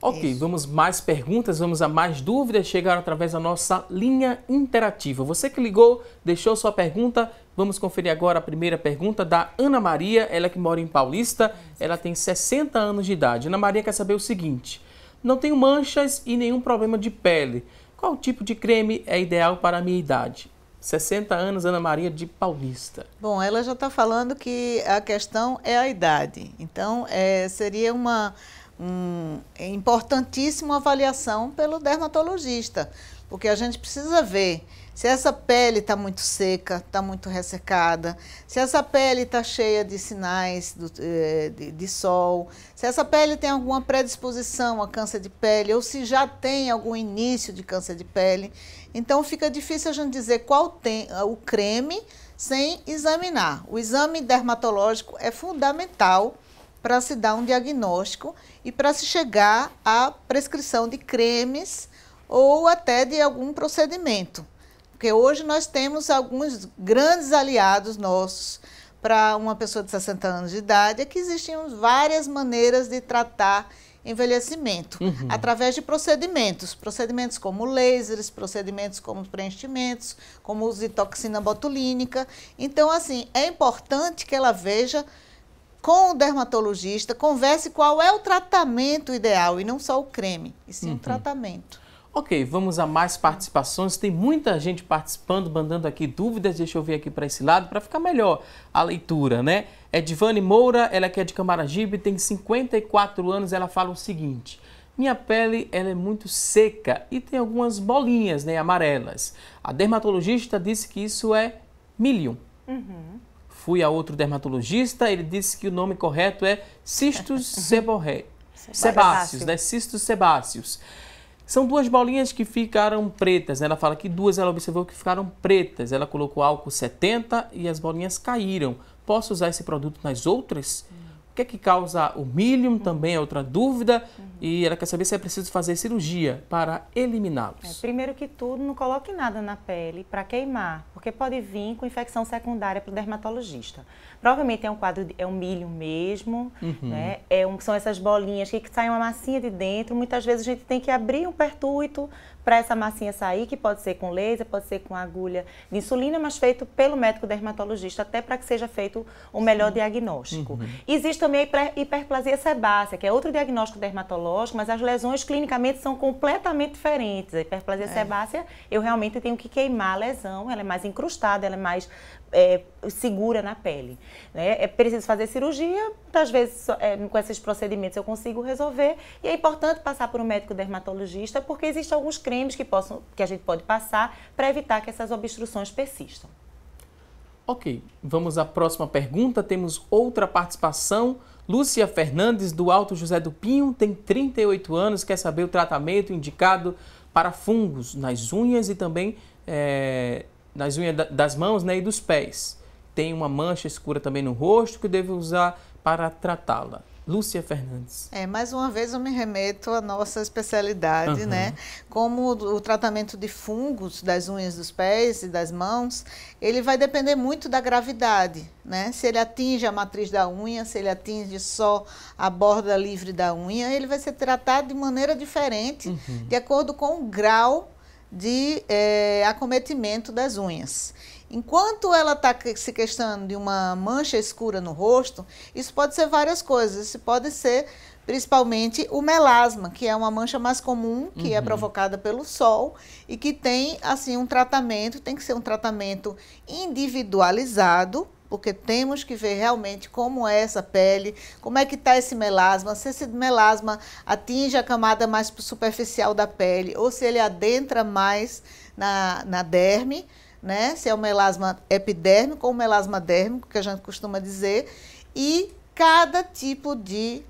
Ok, Isso. vamos mais perguntas, vamos a mais dúvidas, chegaram através da nossa linha interativa. Você que ligou, deixou sua pergunta, Vamos conferir agora a primeira pergunta da Ana Maria, ela que mora em Paulista, ela tem 60 anos de idade. Ana Maria quer saber o seguinte: não tenho manchas e nenhum problema de pele. Qual tipo de creme é ideal para a minha idade? 60 anos, Ana Maria de Paulista. Bom, ela já está falando que a questão é a idade. Então, é, seria uma um, é importantíssima avaliação pelo dermatologista, porque a gente precisa ver se essa pele está muito seca, está muito ressecada, se essa pele está cheia de sinais do, eh, de, de, sol, se essa pele tem alguma predisposição a câncer de pele, ou se já tem algum início de câncer de pele, então fica difícil a gente dizer qual tem ah, o creme sem examinar. O exame dermatológico é fundamental para se dar um diagnóstico e para se chegar à prescrição de cremes ou até de algum procedimento. Porque hoje nós temos alguns grandes aliados nossos para uma pessoa de 60 anos de idade, é que existiam várias maneiras de tratar envelhecimento, uhum. através de procedimentos, procedimentos como lasers, procedimentos como preenchimentos, como uso de toxina botulínica. Então, assim, é importante que ela veja com o dermatologista, converse qual é o tratamento ideal, e não só o creme, e sim uhum. o tratamento. Ok, vamos a mais participações. Tem muita gente participando, mandando aqui dúvidas. Deixa eu ver aqui para esse lado para ficar melhor a leitura, né? É Divani Moura, ela que é de Camaragibe, tem 54 anos. Ela fala o seguinte: minha pele ela é muito seca e tem algumas bolinhas, né, amarelas. A dermatologista disse que isso é milium. Uhum. Fui a outro dermatologista, ele disse que o nome correto é cistos <laughs> seborré. sebáceos, né? Cistos sebáceos. São duas bolinhas que ficaram pretas. Ela fala que duas ela observou que ficaram pretas. Ela colocou álcool 70 e as bolinhas caíram. Posso usar esse produto nas outras? Hum. O que é que causa o milho também é outra dúvida uhum. e ela quer saber se é preciso fazer cirurgia para eliminá-los. É, primeiro que tudo, não coloque nada na pele para queimar, porque pode vir com infecção secundária para o dermatologista. Provavelmente é um quadro, de, é um milho mesmo, uhum. né? É um, são essas bolinhas que saem uma massinha de dentro. Muitas vezes a gente tem que abrir um pertuito para essa massinha sair, que pode ser com laser, pode ser com agulha de insulina, mas feito pelo médico dermatologista, até para que seja feito o melhor Sim. diagnóstico. Uhum. Existe também a hiperplasia sebácea, que é outro diagnóstico dermatológico, mas as lesões clinicamente são completamente diferentes. A hiperplasia é. sebácea, eu realmente tenho que queimar a lesão, ela é mais incrustada, ela é mais é, segura na pele. Né? É preciso fazer cirurgia, às vezes é, com esses procedimentos eu consigo resolver e é importante passar por um médico dermatologista porque existem alguns cremes que, possam, que a gente pode passar para evitar que essas obstruções persistam. Ok, vamos à próxima pergunta. Temos outra participação. Lúcia Fernandes, do Alto José do Pinho, tem 38 anos, quer saber o tratamento indicado para fungos nas unhas e também é, nas unhas das mãos né, e dos pés. Tem uma mancha escura também no rosto que deve usar para tratá-la. Lúcia Fernandes. É, mais uma vez eu me remeto à nossa especialidade, uhum. né? Como o, o tratamento de fungos das unhas dos pés e das mãos, ele vai depender muito da gravidade, né? Se ele atinge a matriz da unha, se ele atinge só a borda livre da unha, ele vai ser tratado de maneira diferente, uhum. de acordo com o grau de é, acometimento das unhas. Enquanto ela está se questionando de uma mancha escura no rosto, isso pode ser várias coisas. Isso pode ser principalmente o melasma, que é uma mancha mais comum, que é uhum. é provocada pelo sol e que tem assim um tratamento, tem que ser um tratamento individualizado porque temos que ver realmente como é essa pele, como é que está esse melasma, se esse melasma atinge a camada mais superficial da pele ou se ele adentra mais na, na derme, né? se é o melasma epidérmico ou melasma dérmico, que a gente costuma dizer, e cada tipo de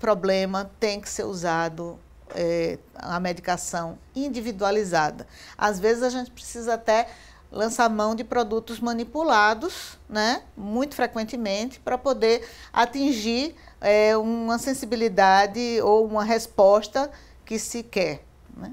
problema tem que ser usado é, a medicação individualizada. Às vezes a gente precisa até lança mão de produtos manipulados, né, muito frequentemente, para poder atingir é, uma sensibilidade ou uma resposta que se quer. Né?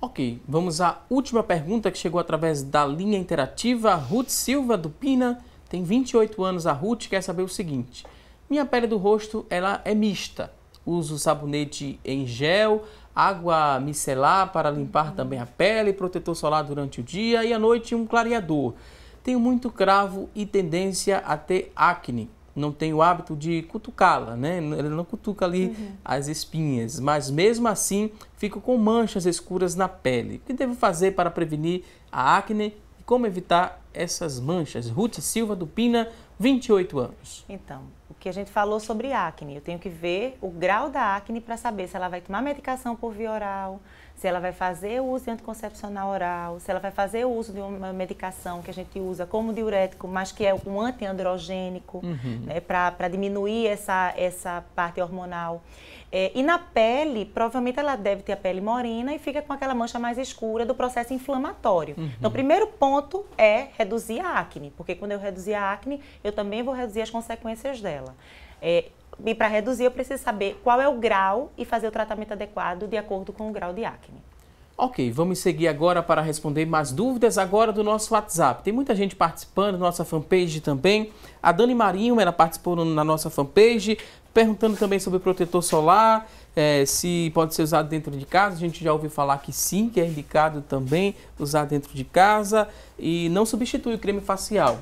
Ok, vamos à última pergunta que chegou através da linha interativa. Ruth Silva, do Pina, tem 28 anos. A Ruth quer saber o seguinte: minha pele do rosto ela é mista. Uso sabonete em gel, água micelar para limpar uhum. também a pele, protetor solar durante o dia e à noite um clareador. Tenho muito cravo e tendência a ter acne. Não tenho o hábito de cutucá-la, né? Ele não cutuca ali uhum. as espinhas, mas mesmo assim fico com manchas escuras na pele. O que devo fazer para prevenir a acne e como evitar essas manchas. Ruth Silva do Pina, 28 anos. Então, o que a gente falou sobre acne, eu tenho que ver o grau da acne para saber se ela vai tomar medicação por via oral, se ela vai fazer o uso de anticoncepcional oral, se ela vai fazer o uso de uma medicação que a gente usa como diurético, mas que é um antiandrogênico, uhum. né, para diminuir essa, essa parte hormonal. É, e na pele, provavelmente ela deve ter a pele morena e fica com aquela mancha mais escura do processo inflamatório. Uhum. Então, o primeiro ponto é reduzir a acne, porque quando eu reduzir a acne, eu também vou reduzir as consequências dela. É, e para reduzir, eu preciso saber qual é o grau e fazer o tratamento adequado de acordo com o grau de acne. Ok, vamos seguir agora para responder mais dúvidas agora do nosso WhatsApp. Tem muita gente participando, nossa fanpage também. A Dani Marinho, ela participou na nossa fanpage, perguntando também sobre protetor solar, é, se pode ser usado dentro de casa. A gente já ouviu falar que sim, que é indicado também usar dentro de casa. E não substitui o creme facial.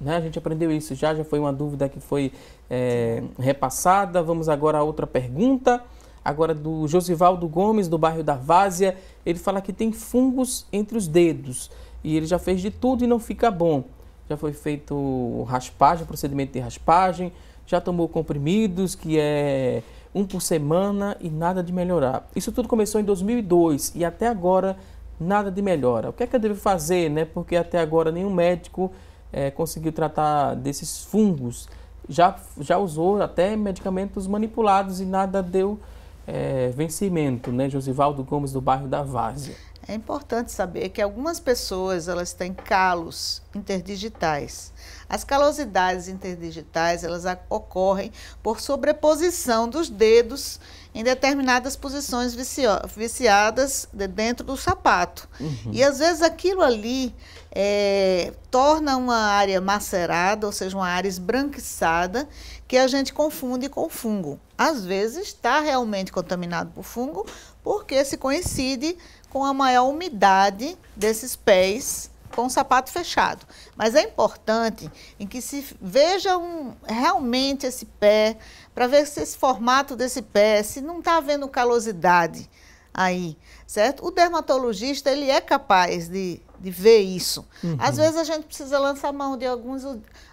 Né? A gente aprendeu isso já, já foi uma dúvida que foi é, repassada. Vamos agora a outra pergunta agora do Josivaldo Gomes, do bairro da Várzea. Ele fala que tem fungos entre os dedos e ele já fez de tudo e não fica bom. Já foi feito raspagem, procedimento de raspagem, já tomou comprimidos, que é um por semana e nada de melhorar. Isso tudo começou em 2002 e até agora nada de melhora. O que é que eu devo fazer, né? Porque até agora nenhum médico é, conseguiu tratar desses fungos. Já, já usou até medicamentos manipulados e nada deu é, vencimento, né? Josivaldo Gomes, do bairro da Várzea. É importante saber que algumas pessoas elas têm calos interdigitais. As calosidades interdigitais elas ocorrem por sobreposição dos dedos em determinadas posições viciadas dentro do sapato. Uhum. E às vezes aquilo ali é, torna uma área macerada, ou seja, uma área esbranquiçada, que a gente confunde com fungo. Às vezes está realmente contaminado por fungo, porque se coincide com a maior umidade desses pés com o sapato fechado. Mas é importante em que se veja um, realmente esse pé, para ver se esse formato desse pé, se não está havendo calosidade aí, certo? O dermatologista, ele é capaz de, de ver isso. Uhum. Às vezes a gente precisa lançar mão de alguns,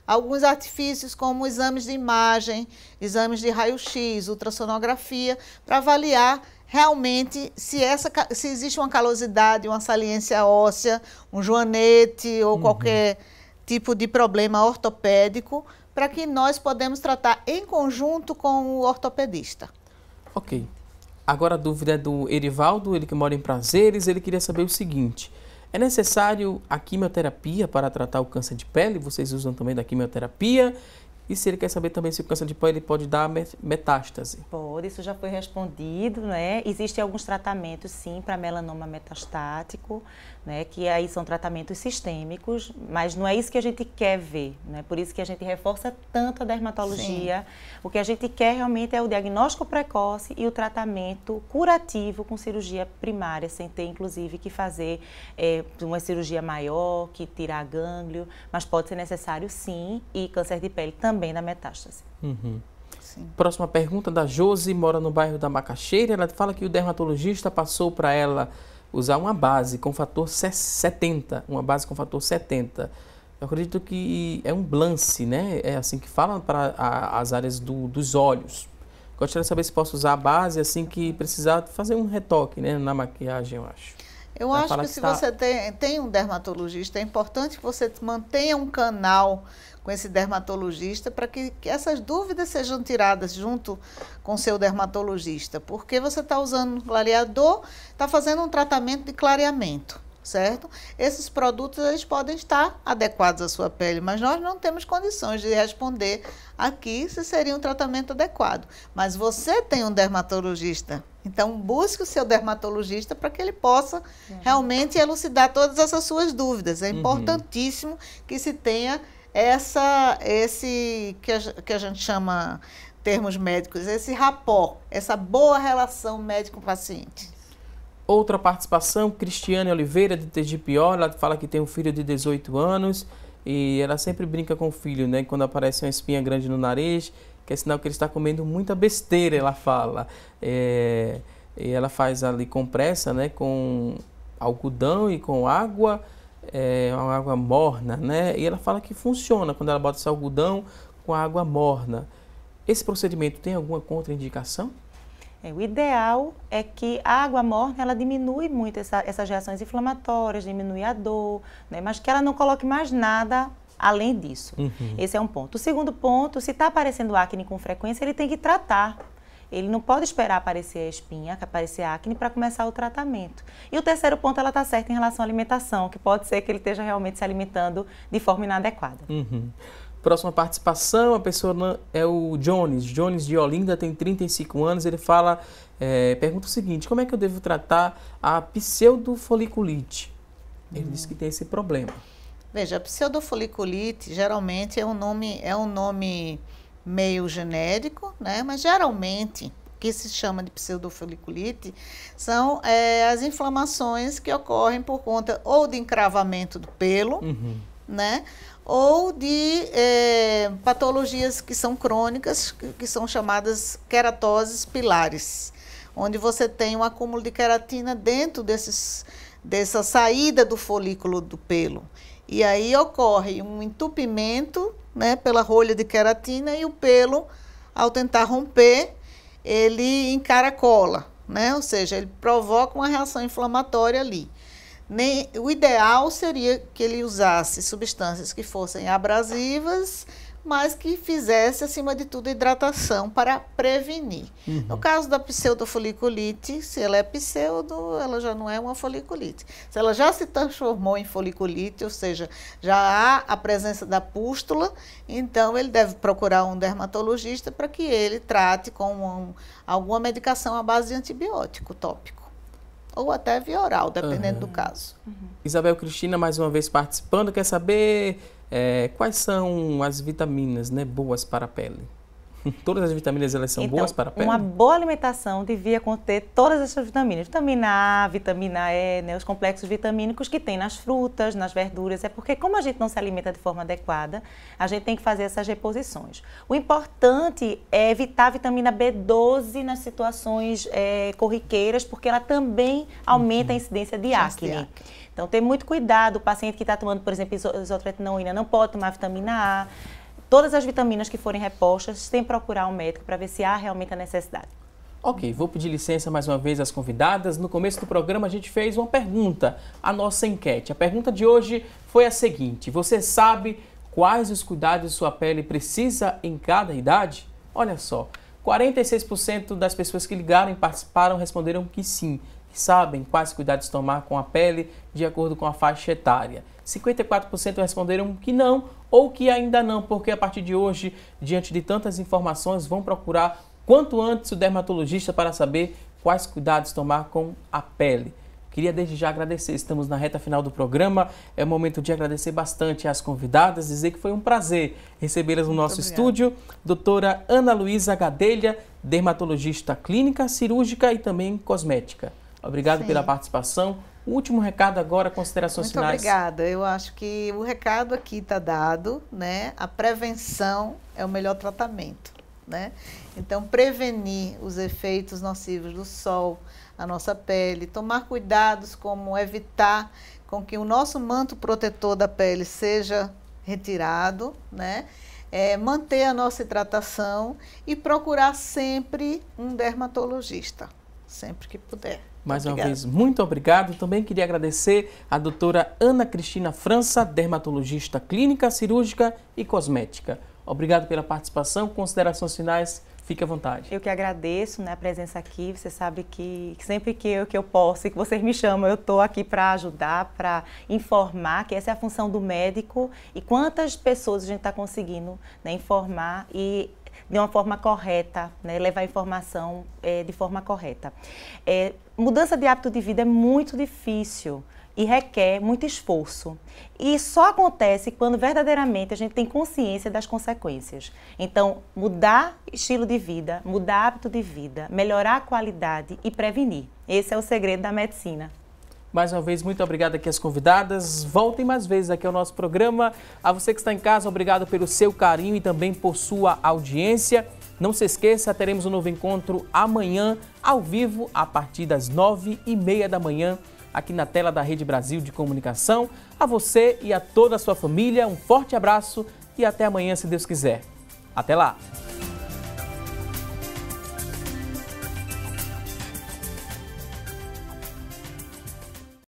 alguns artifícios, como exames de imagem, exames de raio-x, ultrassonografia, para avaliar realmente se, essa, se existe uma calosidade, uma saliência óssea, um joanete ou uhum. qualquer tipo de problema ortopédico, para que nós podemos tratar em conjunto com o ortopedista. Ok. Agora a dúvida é do Erivaldo, ele que mora em Prazeres, ele queria saber o seguinte. É necessário a quimioterapia para tratar o câncer de pele? Vocês usam também da quimioterapia? E se ele quer saber também se o câncer de pele pode dar metástase? Pode, isso já foi respondido, né? Existem alguns tratamentos, sim, para melanoma metastático, né? Que aí são tratamentos sistêmicos, mas não é isso que a gente quer ver, né? Por isso que a gente reforça tanto a dermatologia. Sim. O que a gente quer realmente é o diagnóstico precoce e o tratamento curativo com cirurgia primária, sem ter, inclusive, que fazer é, uma cirurgia maior, que tirar gânglio, mas pode ser necessário, sim, e câncer de pele também também da metástase. Uhum. Sim. Próxima pergunta da Josi, mora no bairro da Macaxeira. Ela fala que o dermatologista passou para ela usar uma base com fator 70, uma base com fator 70. Eu acredito que é um blance, né? É assim que fala para as áreas do, dos olhos. Gostaria de saber se posso usar a base assim que precisar fazer um retoque né, na maquiagem, eu acho. Eu Ela acho que, que se tá... você tem, tem um dermatologista, é importante que você mantenha um canal com esse dermatologista para que, que, essas dúvidas sejam tiradas junto com seu dermatologista, porque você está usando um clareador, está fazendo um tratamento de clareamento, certo? Esses produtos eles podem estar adequados à sua pele, mas nós não temos condições de responder aqui se seria um tratamento adequado. Mas você tem um dermatologista então, busque o seu dermatologista para que ele possa realmente elucidar todas essas suas dúvidas. É uhum. importantíssimo uhum. que se tenha essa, esse que a, que a gente chama termos médicos, esse rapport, essa boa relação médico-paciente. Outra participação, Cristiane Oliveira, de Tegipió, ela fala que tem um filho de 18 anos e ela sempre brinca com o filho, né? Quando aparece uma espinha grande no nariz, que é sinal que ele está comendo muita besteira, ela fala. É, e ela faz ali compressa, né? Com algodão e com água é, uma água morna, né? E ela fala que funciona quando ela bota esse algodão com água morna. Esse procedimento tem alguma contraindicação? É, o ideal é que a água morna ela diminui muito essa, essas reações inflamatórias, diminui a dor, né? mas que ela não coloque mais nada além disso. Uhum. Esse é um ponto. O segundo ponto, se está aparecendo acne com frequência, ele tem que tratar ele não pode esperar aparecer a espinha, aparecer a acne para começar o tratamento. E o terceiro ponto, ela está certa em relação à alimentação, que pode ser que ele esteja realmente se alimentando de forma inadequada. Uhum. Próxima participação, a pessoa é o Jones. Jones de Olinda tem 35 anos. Ele fala, é, pergunta o seguinte: como é que eu devo tratar a pseudofoliculite? Ele hum. disse que tem esse problema. Veja, a pseudofoliculite geralmente é um nome, é um nome meio genérico, né? mas geralmente o que se chama de pseudofoliculite são é, as inflamações que ocorrem por conta ou de encravamento do pelo, uhum. né? ou de é, patologias que são crônicas, que, que são chamadas queratoses pilares, onde você tem um acúmulo de queratina dentro desses, dessa saída do folículo do pelo. E aí ocorre um entupimento né, pela rolha de queratina e o pelo, ao tentar romper, ele encaracola, né? Ou seja, ele provoca uma reação inflamatória ali. Nem, o ideal seria que ele usasse substâncias que fossem abrasivas mas que fizesse, acima de tudo, hidratação para prevenir. Uhum. No caso da pseudofoliculite, se ela é pseudo, ela já não é uma foliculite. Se ela já se transformou em foliculite, ou seja, já há a presença da pústula, então ele deve procurar um dermatologista para que ele trate com um, alguma medicação à base de antibiótico tópico ou até via oral, dependendo uhum. do caso. Uhum. Isabel Cristina, mais uma vez participando, quer saber é, quais são as vitaminas né, boas para a pele? <laughs> todas as vitaminas elas são então, boas para a pele? Uma boa alimentação devia conter todas essas vitaminas. Vitamina A, vitamina E, né, os complexos vitamínicos que tem nas frutas, nas verduras. É porque como a gente não se alimenta de forma adequada, a gente tem que fazer essas reposições. O importante é evitar a vitamina B12 nas situações é, corriqueiras, porque ela também aumenta uhum. a incidência de acne. de acne. Então, tem muito cuidado. O paciente que está tomando, por exemplo, isotretinoína não pode tomar vitamina A. Todas as vitaminas que forem repostas, tem que procurar um médico para ver se há realmente a necessidade. Ok, vou pedir licença mais uma vez às convidadas. No começo do programa a gente fez uma pergunta, a nossa enquete. A pergunta de hoje foi a seguinte: Você sabe quais os cuidados sua pele precisa em cada idade? Olha só, 46% das pessoas que ligaram e participaram responderam que sim, que sabem quais cuidados tomar com a pele de acordo com a faixa etária. 54% responderam que não ou que ainda não, porque a partir de hoje, diante de tantas informações, vão procurar quanto antes o dermatologista para saber quais cuidados tomar com a pele. Queria desde já agradecer, estamos na reta final do programa, é o momento de agradecer bastante às convidadas, dizer que foi um prazer recebê-las no nosso estúdio. Doutora Ana Luísa Gadelha, dermatologista clínica, cirúrgica e também cosmética. Obrigado Sim. pela participação. Último recado agora, considerações Muito finais. Obrigada. Eu acho que o recado aqui está dado, né? A prevenção é o melhor tratamento, né? Então, prevenir os efeitos nocivos do sol à nossa pele, tomar cuidados como evitar com que o nosso manto protetor da pele seja retirado, né? É, manter a nossa hidratação e procurar sempre um dermatologista, sempre que puder. Mais Obrigada. uma vez, muito obrigado. Também queria agradecer a doutora Ana Cristina França, dermatologista clínica, cirúrgica e cosmética. Obrigado pela participação. Considerações finais, fique à vontade. Eu que agradeço né, a presença aqui. Você sabe que sempre que eu, que eu posso e que vocês me chamam, eu estou aqui para ajudar, para informar, que essa é a função do médico e quantas pessoas a gente está conseguindo né, informar e de uma forma correta, né? levar a informação é, de forma correta. É, mudança de hábito de vida é muito difícil e requer muito esforço. E só acontece quando verdadeiramente a gente tem consciência das consequências. Então, mudar estilo de vida, mudar hábito de vida, melhorar a qualidade e prevenir. Esse é o segredo da medicina. Mais uma vez, muito obrigado aqui às convidadas. Voltem mais vezes aqui ao nosso programa. A você que está em casa, obrigado pelo seu carinho e também por sua audiência. Não se esqueça, teremos um novo encontro amanhã, ao vivo, a partir das nove e meia da manhã, aqui na tela da Rede Brasil de Comunicação. A você e a toda a sua família, um forte abraço e até amanhã, se Deus quiser. Até lá!